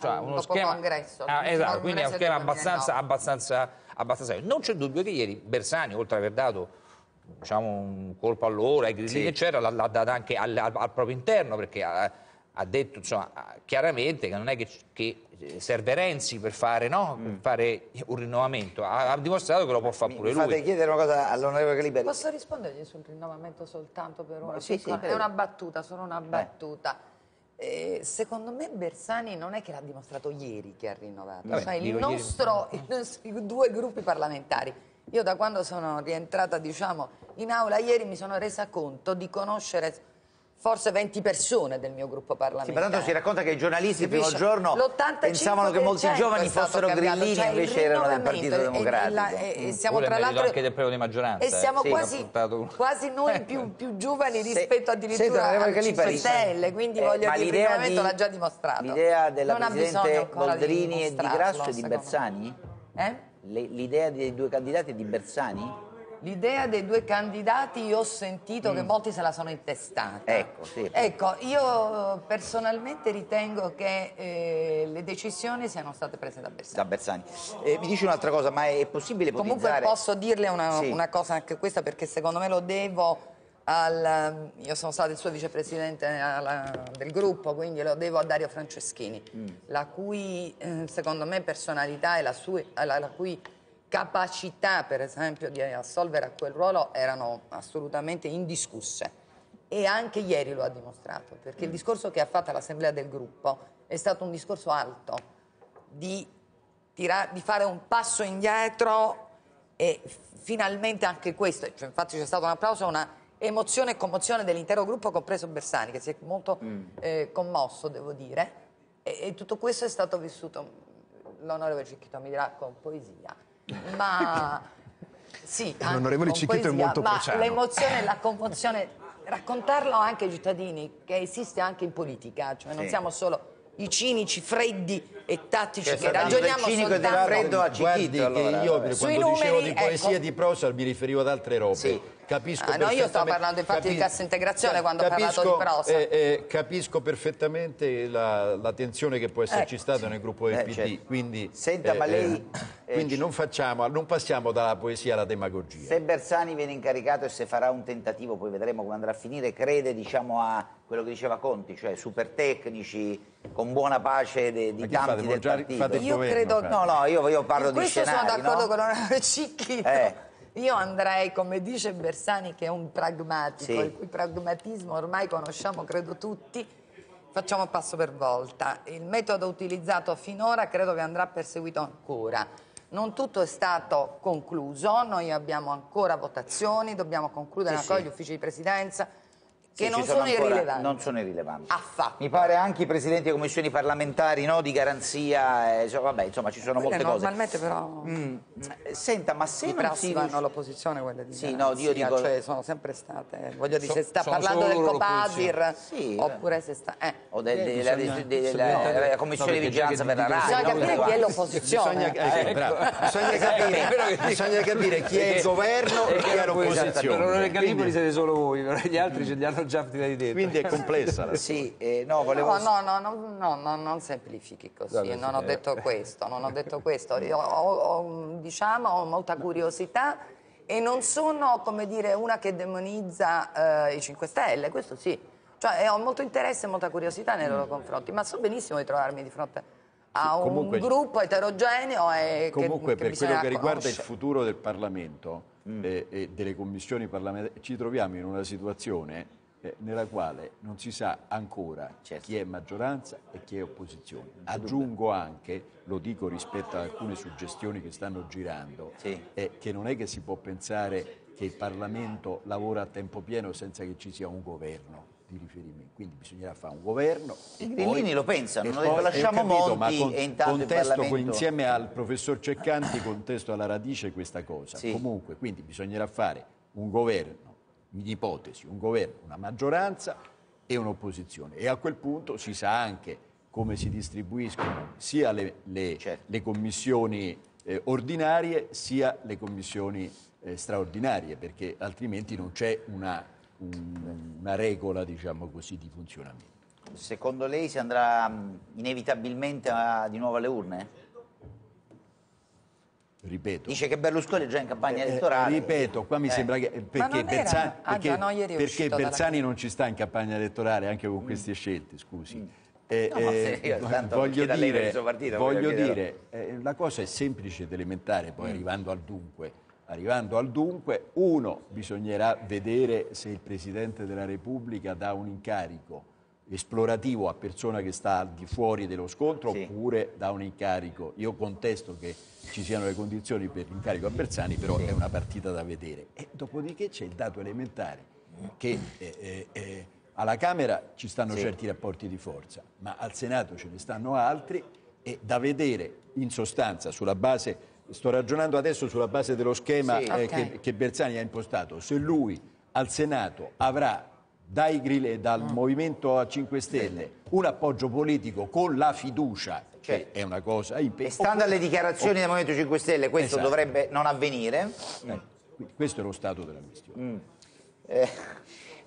cioè uno schema, congresso, ah, esatto, quindi è un schema abbastanza, abbastanza, abbastanza, Non c'è dubbio che ieri Bersani, oltre ad aver dato diciamo, un colpo all'ora, ai grillini, sì. eccetera, l'ha data anche al, al, al, proprio interno, perché ha, ha detto insomma, chiaramente che non è che, che serve Renzi per fare, no? mm. per fare un rinnovamento, ha, ha, dimostrato che lo può fare pure mi lui. Fate chiedere una cosa all'onorevole Caliberi. Posso rispondergli sul rinnovamento soltanto per una? sì, sì, è una battuta, solo una Beh. battuta. Eh, secondo me Bersani non è che l'ha dimostrato ieri che ha rinnovato, Vabbè, cioè, il nostro, i nostri due gruppi parlamentari. Io da quando sono rientrata diciamo, in aula ieri mi sono resa conto di conoscere forse 20 persone del mio gruppo parlamentare. Sì, tanto si racconta che i giornalisti il primo giorno pensavano che molti giovani fossero cambiato, grillini, cioè invece erano del Partito Democratico. E, mm. e, e eh. siamo tra anche del di E siamo eh. quasi, quasi, noi più, più giovani rispetto se, addirittura alle 5 Stelle, quindi eh, voglio dire, il l'ha già dimostrato. L'idea della non Presidente Boldrini di e di Grasso e di Bersani? Eh? L'idea dei due candidati è di Bersani? L'idea dei due candidati io ho sentito mm. che molti se la sono intestata. Ecco, sì. ecco io eh, personalmente ritengo che eh, le decisioni siano state prese da Bersani. Da Bersani. Eh, mi dici un'altra cosa, ma è possibile ipotizzare... Comunque posso dirle una, sì. una cosa anche questa perché secondo me lo devo... Al, eh, io sono stata il suo vicepresidente alla, del gruppo, quindi lo devo a Dario Franceschini, mm. la cui, eh, secondo me, personalità e la, la, la cui capacità, per esempio, di assolvere a quel ruolo erano assolutamente indiscusse. E anche ieri lo ha dimostrato, perché mm. il discorso che ha fatto l'assemblea del gruppo è stato un discorso alto, di, tira- di fare un passo indietro e finalmente anche questo, cioè, infatti c'è stato un applauso, una emozione e commozione dell'intero gruppo, compreso Bersani, che si è molto mm. eh, commosso, devo dire, e, e, tutto questo è stato vissuto, l'onorevole Cicchito mi dirà, con poesia ma sì, l'onorevole Cicchetto è molto ma l'emozione e la commozione, raccontarlo anche ai cittadini che esiste anche in politica, cioè sì. non siamo solo i cinici freddi e tattici che, che ragioniamo cinico soltanto freddo a Guardi allora, che io quando Sui dicevo di poesia ecco. di prosa mi riferivo ad altre robe sì capisco ah, no, io sto parlando infatti capi... di cassa integrazione quando capisco, ho parlato di Prosa. Eh, eh, capisco perfettamente la, la, tensione che può esserci ecco, stata sì. nel gruppo del eh, PD. Certo. Quindi, Senta, eh, lei... Eh, quindi non, facciamo, non, passiamo dalla poesia alla demagogia. Se Bersani viene incaricato e se farà un tentativo, poi vedremo come andrà a finire, crede diciamo, a quello che diceva Conti, cioè super tecnici con buona pace de, di tanti fate, del già, partito. io governo, credo... No, no, io, io parlo di scenari. Questo sono d'accordo no? con l'onorevole Cicchi. Io andrei, come dice Bersani, che è un pragmatico, sì. il cui pragmatismo ormai conosciamo, credo tutti, facciamo passo per volta. Il metodo utilizzato finora credo che andrà perseguito ancora. Non tutto è stato concluso, noi abbiamo ancora votazioni, dobbiamo concludere sì, sì. con gli uffici di presidenza, che sì, non, sono sono non sono, irrilevanti. Affatto. Mi pare anche i presidenti di commissioni parlamentari no, di garanzia, eh, cioè, vabbè, insomma ci sono quelle molte cose. Normalmente però... Mm. Eh, senta, ma se non si... vanno all'opposizione quelle di sì, no, io dico... cioè sono sempre state... Eh, voglio dire, so, se sta parlando del Copasir, sì, eh. oppure se sta... Eh. O della de, de, de, commissione di vigilanza per la RAI. Bisogna capire chi è l'opposizione. Ecco. Ecco. Bisogna capire chi è il governo e chi è l'opposizione. Per l'onorevole Calipoli siete solo voi, gli altri ce li hanno già tirati dentro. Quindi è complessa la sì, eh, no, volevo... no, no, no, no, no, non semplifichi così, Dai, non ho detto eh. questo, non ho detto questo. Io ho, ho, diciamo, ho molta curiosità e non sono, come dire, una che demonizza eh, i 5 Stelle, questo sì. Cioè, eh, ho molto interesse e molta curiosità nei loro mm. confronti, ma so benissimo di trovarmi di fronte a un comunque, gruppo eterogeneo e comunque che, che per quello che riguarda conosce. il futuro del Parlamento mm. e, eh, e delle commissioni parlamentari ci troviamo in una situazione eh, nella quale non si sa ancora certo. chi è maggioranza e chi è opposizione. Aggiungo anche, lo dico rispetto ad alcune suggestioni che stanno girando, sì. eh, che non è che si può pensare che il Parlamento lavora a tempo pieno senza che ci sia un governo di riferimento. Quindi bisognerà fare un governo. I grillini lo pensano, non poi, lasciamo eh, capito, Monti e intanto contesto, Parlamento... Insieme al professor Ceccanti contesto alla radice questa cosa. Sì. Comunque, quindi bisognerà fare un governo in ipotesi, un governo, una maggioranza e un'opposizione. E a quel punto si sa anche come si distribuiscono sia le, le, certo. le commissioni eh, ordinarie sia le commissioni eh, straordinarie, perché altrimenti non c'è una, un, una regola diciamo così, di funzionamento. Secondo lei si andrà inevitabilmente a, di nuovo alle urne? ripeto. Dice che Berlusconi è già in campagna eh, eh, elettorale. Eh, ripeto, qua mi eh. sembra che perché, non Berzani, ah, perché, no, perché Bersani non ci sta in campagna elettorale anche con mm. queste scelte, scusi. Mm. Eh, no, eh, voglio dire, partito, voglio dire eh, la cosa è semplice ed elementare, poi mm. arrivando al dunque. Arrivando al dunque, uno, bisognerà vedere se il Presidente della Repubblica dà un incarico esplorativo a persona che sta al di fuori dello scontro sì. oppure da un incarico. Io contesto che ci siano le condizioni per l'incarico a Bersani, però sì. è una partita da vedere. E dopodiché c'è il dato elementare che eh, eh, eh alla Camera ci stanno sì. certi rapporti di forza, ma al Senato ce ne stanno altri e da vedere in sostanza sulla base, sto ragionando adesso sulla base dello schema eh, okay. che, che Bersani ha impostato, se lui al Senato avrà dai Grillet, dal mm. Movimento 5 Stelle un appoggio politico con la fiducia, certo. che è una cosa impegnativa. Stando alle dichiarazioni del Movimento 5 Stelle, questo esatto. dovrebbe non avvenire. Eh, questo è lo stato della questione. Mm. Eh.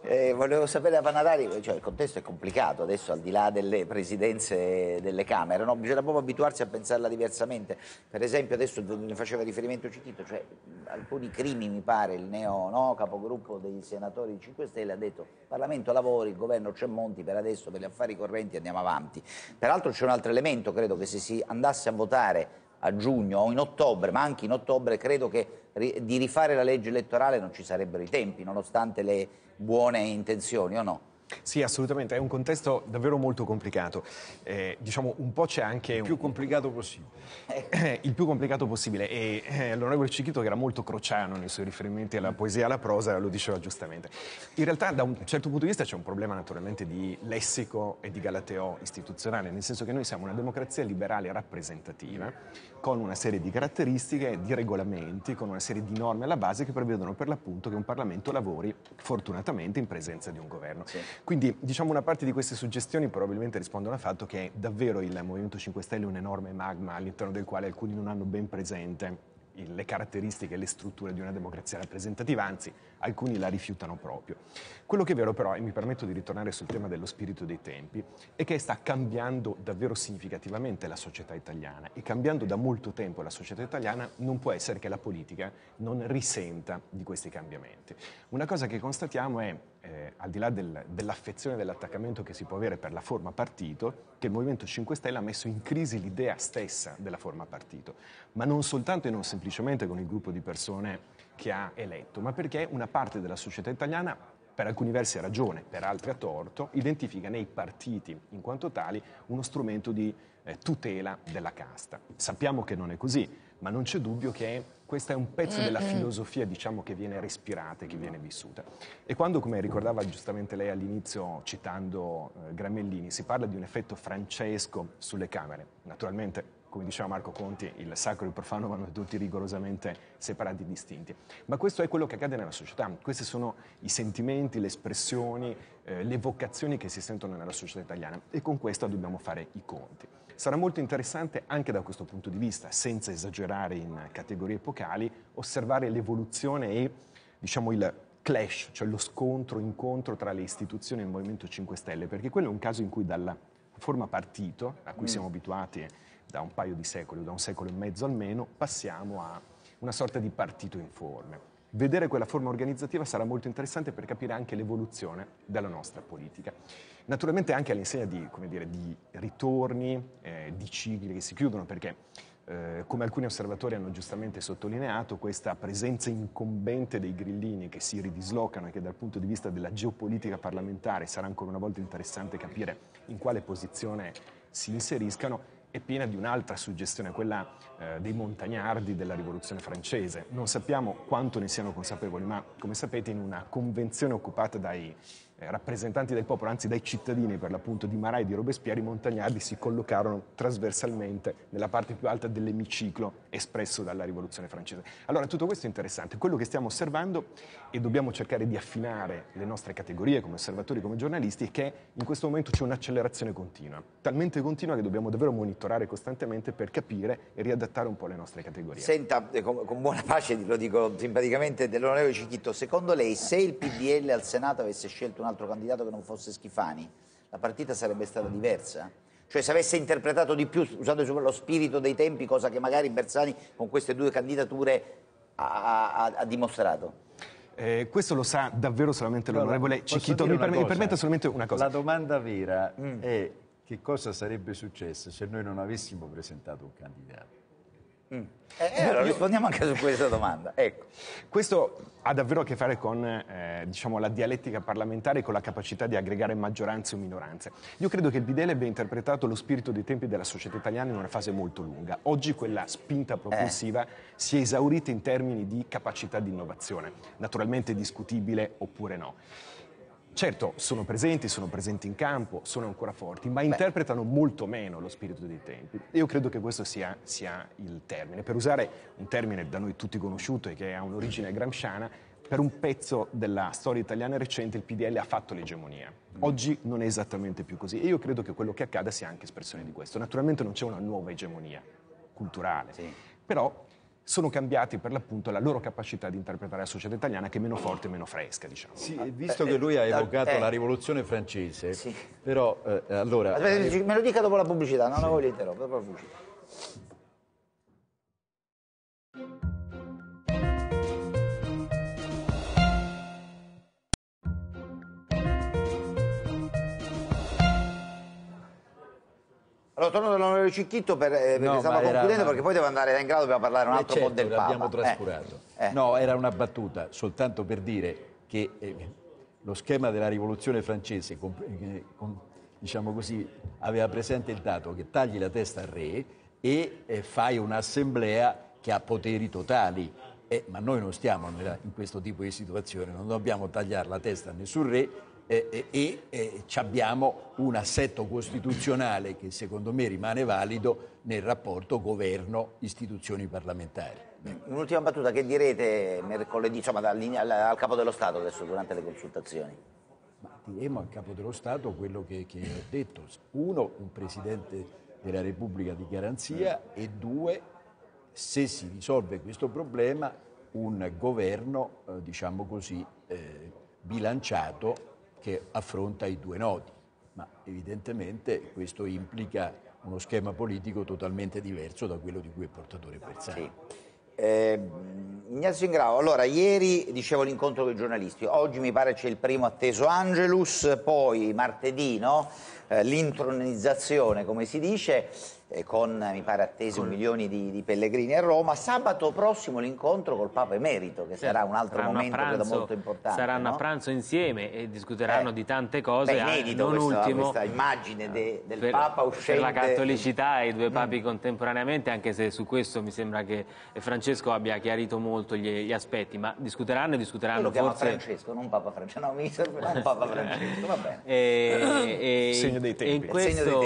Eh, volevo sapere da Panarari, cioè, il contesto è complicato adesso al di là delle presidenze delle Camere, no? bisogna proprio abituarsi a pensarla diversamente. Per esempio adesso ne faceva riferimento Citito, cioè alcuni crimi mi pare, il neo no, capogruppo dei senatori 5 Stelle ha detto Parlamento lavori, il governo c'è Monti per adesso per gli affari correnti andiamo avanti. Peraltro c'è un altro elemento, credo che se si andasse a votare a giugno o in ottobre, ma anche in ottobre credo che di rifare la legge elettorale non ci sarebbero i tempi, nonostante le buone intenzioni o no? Sì, assolutamente, è un contesto davvero molto complicato. Eh, diciamo un po' c'è anche... Il un... più complicato possibile. Eh, il più complicato possibile e eh, l'onorevole Cicchito che era molto crociano nei suoi riferimenti alla poesia e alla prosa lo diceva giustamente. In realtà da un certo punto di vista c'è un problema naturalmente di lessico e di galateo istituzionale, nel senso che noi siamo una democrazia liberale rappresentativa con una serie di caratteristiche, di regolamenti, con una serie di norme alla base che prevedono per l'appunto che un Parlamento lavori fortunatamente in presenza di un governo. Sì. Quindi diciamo una parte di queste suggestioni probabilmente rispondono al fatto che davvero il Movimento 5 Stelle è un enorme magma all'interno del quale alcuni non hanno ben presente le caratteristiche e le strutture di una democrazia rappresentativa, anzi alcuni la rifiutano proprio. Quello che è vero però, e mi permetto di ritornare sul tema dello spirito dei tempi, è che sta cambiando davvero significativamente la società italiana e cambiando da molto tempo la società italiana non può essere che la politica non risenta di questi cambiamenti. Una cosa che constatiamo è, eh, al di là del, dell'affezione e dell'attaccamento che si può avere per la forma partito, che il Movimento 5 Stelle ha messo in crisi l'idea stessa della forma partito, ma non soltanto e non semplicemente con il gruppo di persone che ha eletto, ma perché una parte della società italiana, per alcuni versi a ragione, per altri a torto, identifica nei partiti in quanto tali uno strumento di eh, tutela della casta. Sappiamo che non è così, ma non c'è dubbio che questa è un pezzo della filosofia diciamo, che viene respirata e che viene vissuta. E quando, come ricordava giustamente lei all'inizio citando eh, Gramellini, si parla di un effetto francesco sulle Camere, naturalmente come diceva Marco Conti, il sacro e il profano vanno tutti rigorosamente separati e distinti. Ma questo è quello che accade nella società, questi sono i sentimenti, le espressioni, eh, le vocazioni che si sentono nella società italiana e con questo dobbiamo fare i conti. Sarà molto interessante anche da questo punto di vista, senza esagerare in categorie epocali, osservare l'evoluzione e diciamo il clash, cioè lo scontro, incontro tra le istituzioni e il Movimento 5 Stelle, perché quello è un caso in cui dalla forma partito, a cui mm. siamo abituati da un paio di secoli o da un secolo e mezzo almeno, passiamo a una sorta di partito informe. Vedere quella forma organizzativa sarà molto interessante per capire anche l'evoluzione della nostra politica. Naturalmente anche all'insegna di, dire, di ritorni, eh, di cicli che si chiudono, perché eh, come alcuni osservatori hanno giustamente sottolineato, questa presenza incombente dei grillini che si ridislocano e che dal punto di vista della geopolitica parlamentare sarà ancora una volta interessante capire in quale posizione si inseriscano, è piena di un'altra suggestione, quella eh, dei montagnardi della rivoluzione francese. Non sappiamo quanto ne siano consapevoli, ma come sapete in una convenzione occupata dai eh, rappresentanti del popolo, anzi dai cittadini per l'appunto di Marais e di Robespierre, i montagnardi si collocarono trasversalmente nella parte più alta dell'emiciclo espresso dalla rivoluzione francese. Allora tutto questo è interessante, quello che stiamo osservando e dobbiamo cercare di affinare le nostre categorie come osservatori, come giornalisti, è che in questo momento c'è un'accelerazione continua, talmente continua che dobbiamo davvero monitorare costantemente per capire e riadattare un po' le nostre categorie. Senta, eh, con, buona pace, lo dico simpaticamente, dell'onorevole Cicchitto, secondo lei se il PDL al Senato avesse scelto un altro candidato che non fosse Schifani, la partita sarebbe stata diversa? cioè se avesse interpretato di più, usando lo spirito dei tempi, cosa che magari Bersani con queste due candidature ha, ha, ha dimostrato. Eh, questo lo sa davvero solamente l'onorevole Cicchito. Mi, perm- mi, permette solamente una cosa. La domanda vera mm. è che cosa sarebbe successo se noi non avessimo presentato un candidato? Mm. Eh, allora, rispondiamo anche su questa domanda. Ecco. Questo ha davvero a che fare con eh, diciamo, la dialettica parlamentare e con la capacità di aggregare maggioranze o minoranze. Io credo che il Bidele abbia interpretato lo spirito dei tempi della società italiana in una fase molto lunga. Oggi quella spinta propulsiva eh. si è esaurita in termini di capacità di innovazione, naturalmente discutibile oppure no. Certo, sono presenti, sono presenti in campo, sono ancora forti, ma Beh. interpretano molto meno lo spirito dei tempi. Io credo che questo sia, sia, il termine. Per usare un termine da noi tutti conosciuto e che ha un'origine gramsciana, per un pezzo della storia italiana recente il PDL ha fatto l'egemonia. Mm. Oggi non è esattamente più così e io credo che quello che accada sia anche espressione di questo. Naturalmente non c'è una nuova egemonia culturale, sì. però sono cambiati per l'appunto la loro capacità di interpretare la società italiana che è meno forte e meno fresca, diciamo. Sì, ah, visto eh, che lui ha eh, evocato eh, la rivoluzione francese, sì. però eh, allora... Aspetta, eh, me lo dica dopo la pubblicità, no, sì. non la voglio interrompere, dopo la pubblicità. Allora torno dall'onorevole Cicchitto per, eh, perché no, stava concludendo una... perché poi devo andare in grado per parlare un eh, altro certo, po' del Papa. l'abbiamo eh, trascurato. Eh. Eh. No, era una battuta soltanto per dire che eh, lo schema della rivoluzione francese con, con, diciamo così, aveva presente il dato che tagli la testa al re e fai un'assemblea che ha poteri totali. ma noi non stiamo in questo tipo di situazione, non dobbiamo tagliare la testa a nessun re, e, e abbiamo un assetto costituzionale che secondo me rimane valido nel rapporto governo-istituzioni parlamentari. Un'ultima battuta, che direte mercoledì insomma, al, al Capo dello Stato adesso durante le consultazioni? Ma diremo al Capo dello Stato quello che, che ho detto. Uno, un Presidente della Repubblica di garanzia e due, se si risolve questo problema, un governo, eh, diciamo così, eh, bilanciato che affronta i due nodi, ma evidentemente questo implica uno schema politico totalmente diverso da quello di cui è portatore Bersani. Sì. Eh, Ignazio Ingrao, allora ieri dicevo l'incontro con i giornalisti, oggi mi pare c'è il primo atteso Angelus, poi martedì no? eh, l'intronizzazione come si dice eh, con mi pare attesi con... milioni di, di, pellegrini a Roma, sabato prossimo l'incontro col Papa Emerito che certo. sarà un altro momento pranzo, molto importante. Saranno no? a pranzo insieme e discuteranno eh, di tante cose, beh, eh, inedito non questa, ultimo, questa immagine de, eh, del per, Papa uscente. Per la cattolicità e i due mm. papi mm. contemporaneamente anche se su questo mi sembra che Francesco abbia chiarito molto molto gli, gli aspetti, ma discuteranno e discuteranno Io lo forse... Francesco, non Papa Francesco, no, mi serve non Papa Francesco, va bene. Eh, eh, e, e, segno dei tempi. E in questo,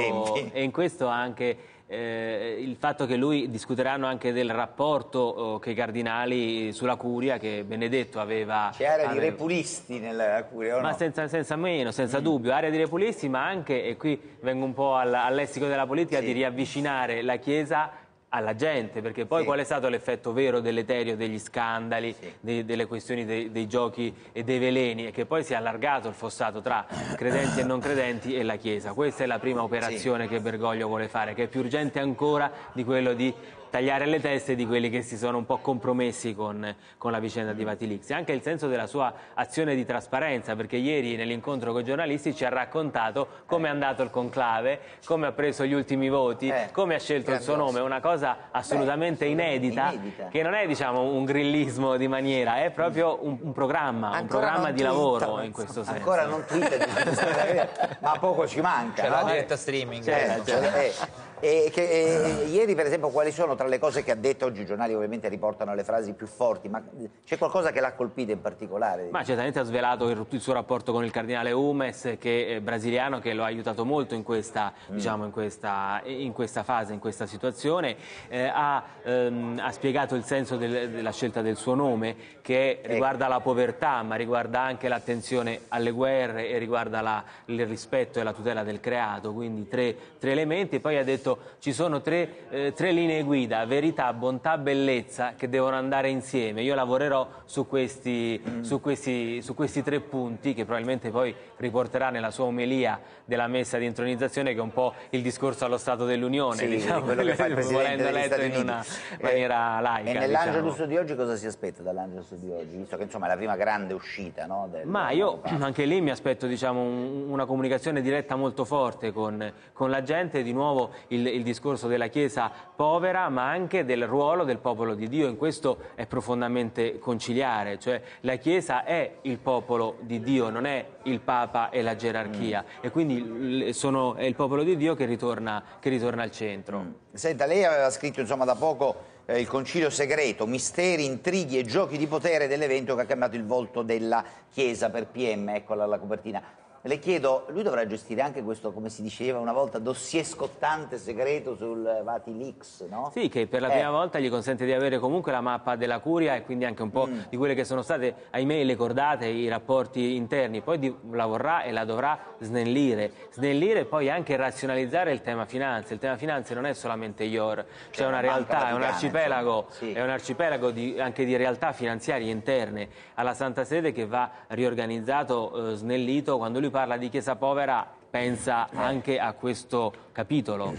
E in questo anche... Eh, il fatto che lui discuteranno anche del rapporto eh, che i cardinali sulla curia che Benedetto aveva c'è area aveva... di repulisti nella curia ma no? senza, senza, meno, senza mm. dubbio area di repulisti ma anche, e qui vengo un po' al, al lessico della politica sì. di riavvicinare la chiesa alla gente, perché poi sì. qual è stato l'effetto vero dell'eterio, degli scandali, sì. dei, delle questioni dei, dei, giochi e dei veleni, e che poi si è allargato il fossato tra credenti e non credenti e la Chiesa. Questa è la prima operazione sì. che Bergoglio vuole fare, che è più urgente ancora di quello di tagliare le teste di quelli che si sono un po' compromessi con, con la vicenda di Vatilix. E anche il senso della sua azione di trasparenza, perché ieri nell'incontro con i giornalisti ci ha raccontato come è andato il conclave, come ha preso gli ultimi voti, eh, come ha scelto il suo nome. Una cosa assolutamente inedita, che non è diciamo, un grillismo di maniera, è proprio un, un programma, un programma di lavoro in questo senso. Ancora non Twitter, ma poco ci manca. C'è no? la diretta streaming. Certo, eh, certo. Eh. E, che, e, ieri, per esempio, quali sono tra le cose che ha detto oggi i giornali, ovviamente riportano le frasi più forti, ma c'è qualcosa che l'ha colpita in particolare? Ma certamente ha svelato il, il, suo rapporto con il cardinale Umes, che è eh, brasiliano, che lo ha aiutato molto in questa, mm. diciamo, in questa, in questa fase, in questa situazione. Eh, ha, ehm, ha, spiegato il senso del, della scelta del suo nome, che ecco. riguarda ecco. la povertà, ma riguarda anche l'attenzione alle guerre e riguarda la, il rispetto e la tutela del creato, quindi tre, tre elementi. Poi ha detto adesso ci sono tre, eh, tre, linee guida, verità, bontà, bellezza, che devono andare insieme. Io lavorerò su questi, mm. su questi, su questi tre punti che probabilmente poi riporterà nella sua omelia della messa di intronizzazione che è un po' il discorso allo Stato dell'Unione, sì, diciamo, quello che fa il Presidente degli Stati in una eh, maniera eh, laica. E nell'Angelus diciamo. di oggi cosa si aspetta dall'Angelus di oggi? Visto che insomma è la prima grande uscita no, del, Ma io anche lì mi aspetto diciamo, un, una comunicazione diretta molto forte con, con la gente, di nuovo il il, il discorso della Chiesa povera, ma anche del ruolo del popolo di Dio. In questo è profondamente conciliare, cioè la Chiesa è il popolo di Dio, non è il Papa e la gerarchia. Mm. E quindi sono, è il popolo di Dio che ritorna, che ritorna al centro. Mm. Senta, lei aveva scritto insomma, da poco eh, il concilio segreto, misteri, intrighi e giochi di potere dell'evento che ha cambiato il volto della Chiesa per PM, eccola la copertina le chiedo, lui dovrà gestire anche questo, come si diceva una volta, dossier scottante segreto sul eh, Vatilix, no? Sì, che per la eh. prima volta gli consente di avere comunque la mappa della curia e quindi anche un po' mm. di quelle che sono state, ahimè, le cordate, i rapporti interni. Poi di, la vorrà e la dovrà snellire. Snellire e poi anche razionalizzare il tema finanze. Il tema finanze non è solamente IOR, cioè c'è una, una realtà, è un arcipelago, sì. è un arcipelago di, anche di realtà finanziarie interne alla Santa Sede che va riorganizzato, eh, snellito, quando lui parla di Chiesa povera pensa anche a questo capitolo.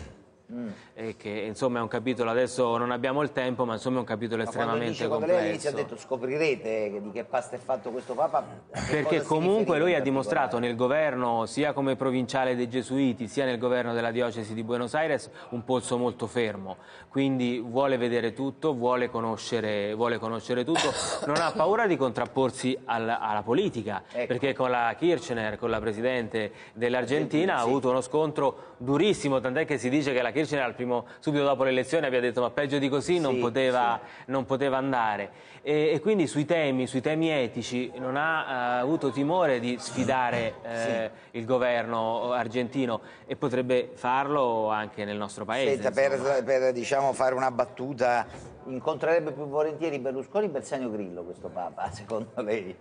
Mm. E che insomma è un capitolo, adesso non abbiamo il tempo, ma insomma è un capitolo ma estremamente dice, complesso. Quando lei all'inizio ha detto scoprirete di che pasta è fatto questo Papa. Perché comunque lui ha dimostrato nel governo, sia come provinciale dei Gesuiti, sia nel governo della diocesi di Buenos Aires, un polso molto fermo. Quindi vuole vedere tutto, vuole conoscere, vuole conoscere tutto, non ha paura di contrapporsi al, alla politica, ecco. perché con la Kirchner, con la Presidente dell'Argentina, sì. ha avuto uno scontro durissimo, tant'è che si dice che la Kirchner al primo, subito dopo le elezioni abbia detto ma peggio di così non, sì, poteva, sì. non poteva, andare. E, e quindi sui temi, sui temi, etici non ha uh, avuto timore di sfidare eh, sì. il governo argentino e potrebbe farlo anche nel nostro paese. Senta, per, per diciamo, fare una battuta, incontrerebbe più volentieri Berlusconi, e o Grillo questo Papa, secondo lei?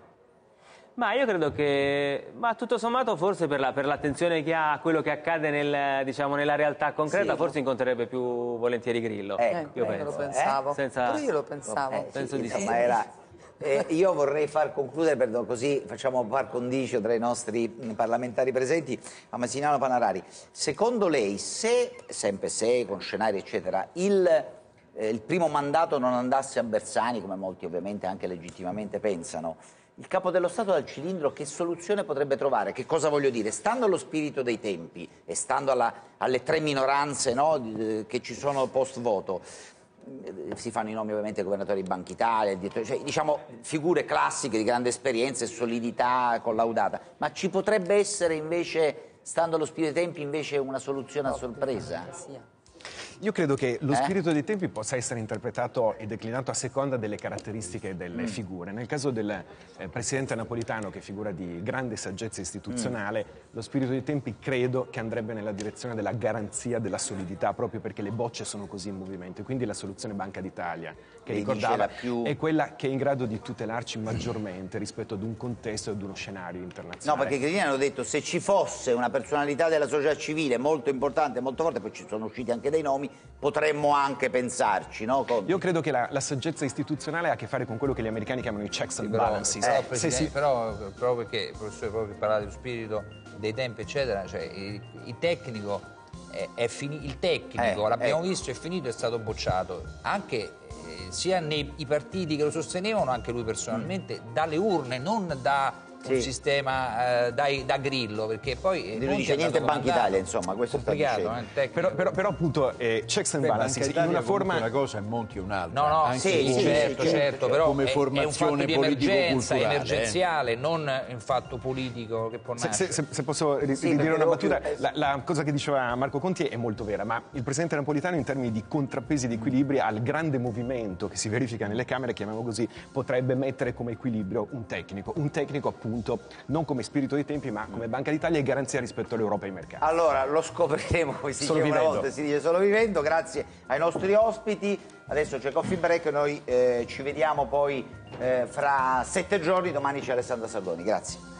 Ma io credo che, ma tutto sommato forse per, la, per l'attenzione che ha a quello che accade nel, diciamo, nella realtà concreta, sì. forse incontrerebbe più volentieri Grillo. Ecco, io, eh, penso. Lo eh? pensavo. Eh? Senza... io lo pensavo. Eh, penso sì, di sì. Era... Eh, io vorrei far concludere, perdono, così facciamo par condicio tra i nostri parlamentari presenti, a Masinano Panarari. Secondo lei, se, sempre se, con scenari eccetera, il, eh, il primo mandato non andasse a Bersani, come molti ovviamente anche legittimamente pensano, il capo dello Stato dal cilindro che soluzione potrebbe trovare? Che cosa voglio dire? Stando allo spirito dei tempi e stando alla, alle tre minoranze no, eh, che ci sono post voto, eh, si fanno i nomi ovviamente governatori di Banca Italia, cioè, diciamo figure classiche di grande esperienza e solidità collaudata, ma ci potrebbe essere invece, stando allo spirito dei tempi, invece una soluzione a sorpresa? Io credo che lo eh? spirito dei tempi possa essere interpretato e declinato a seconda delle caratteristiche delle mm. figure. Nel caso del eh, presidente napolitano, che è figura di grande saggezza istituzionale, mm. lo spirito dei tempi credo che andrebbe nella direzione della garanzia della solidità, proprio perché le bocce sono così in movimento. quindi la soluzione Banca d'Italia, che ricordava, più... è quella che è in grado di tutelarci maggiormente rispetto ad un contesto e ad uno scenario internazionale. No, perché Grini hanno detto se ci fosse una personalità della società civile molto importante, molto forte, poi ci sono usciti anche dei nomi, potremmo anche pensarci, no? Io credo che la, la, saggezza istituzionale ha a che fare con quello che gli americani chiamano i checks and sì, però, balances. Però, eh, eh sì, sì. però proprio che, professore, proprio che parlava dello spirito, dei tempi, eccetera, cioè il, il tecnico, è, è fini, il tecnico eh, l'abbiamo eh. visto, è finito, è stato bocciato. Anche eh, sia nei partiti che lo sostenevano, anche lui personalmente, mm. dalle urne, non da sì. un sistema eh, dai, da grillo, perché poi... Non c'è niente Banca Italia, insomma, questo è stato eh, però, però, però, appunto eh, checks and balances in una forma... Una cosa e Monti un'altra. No, no, anche sì, sì, certo, certo, certo però come è, formazione è un fatto di emergenza, eh. emergenziale, non un fatto politico che può nascere. Se, se, se posso ridire una battuta, più... la, la cosa che diceva Marco Conti è molto vera, ma il Presidente Napolitano in termini di contrappesi di equilibri al grande movimento che si verifica nelle Camere, chiamiamo così, potrebbe mettere come equilibrio un tecnico, un tecnico appunto appunto non come spirito dei tempi ma come Banca d'Italia e garanzia rispetto all'Europa e ai mercati. Allora lo scopriremo, come si solo dice vivendo. una volta, si dice solo vivendo, grazie ai nostri ospiti. Adesso c'è Coffee Break, noi eh, ci vediamo poi eh, fra sette giorni, domani c'è Alessandra Sardoni, grazie.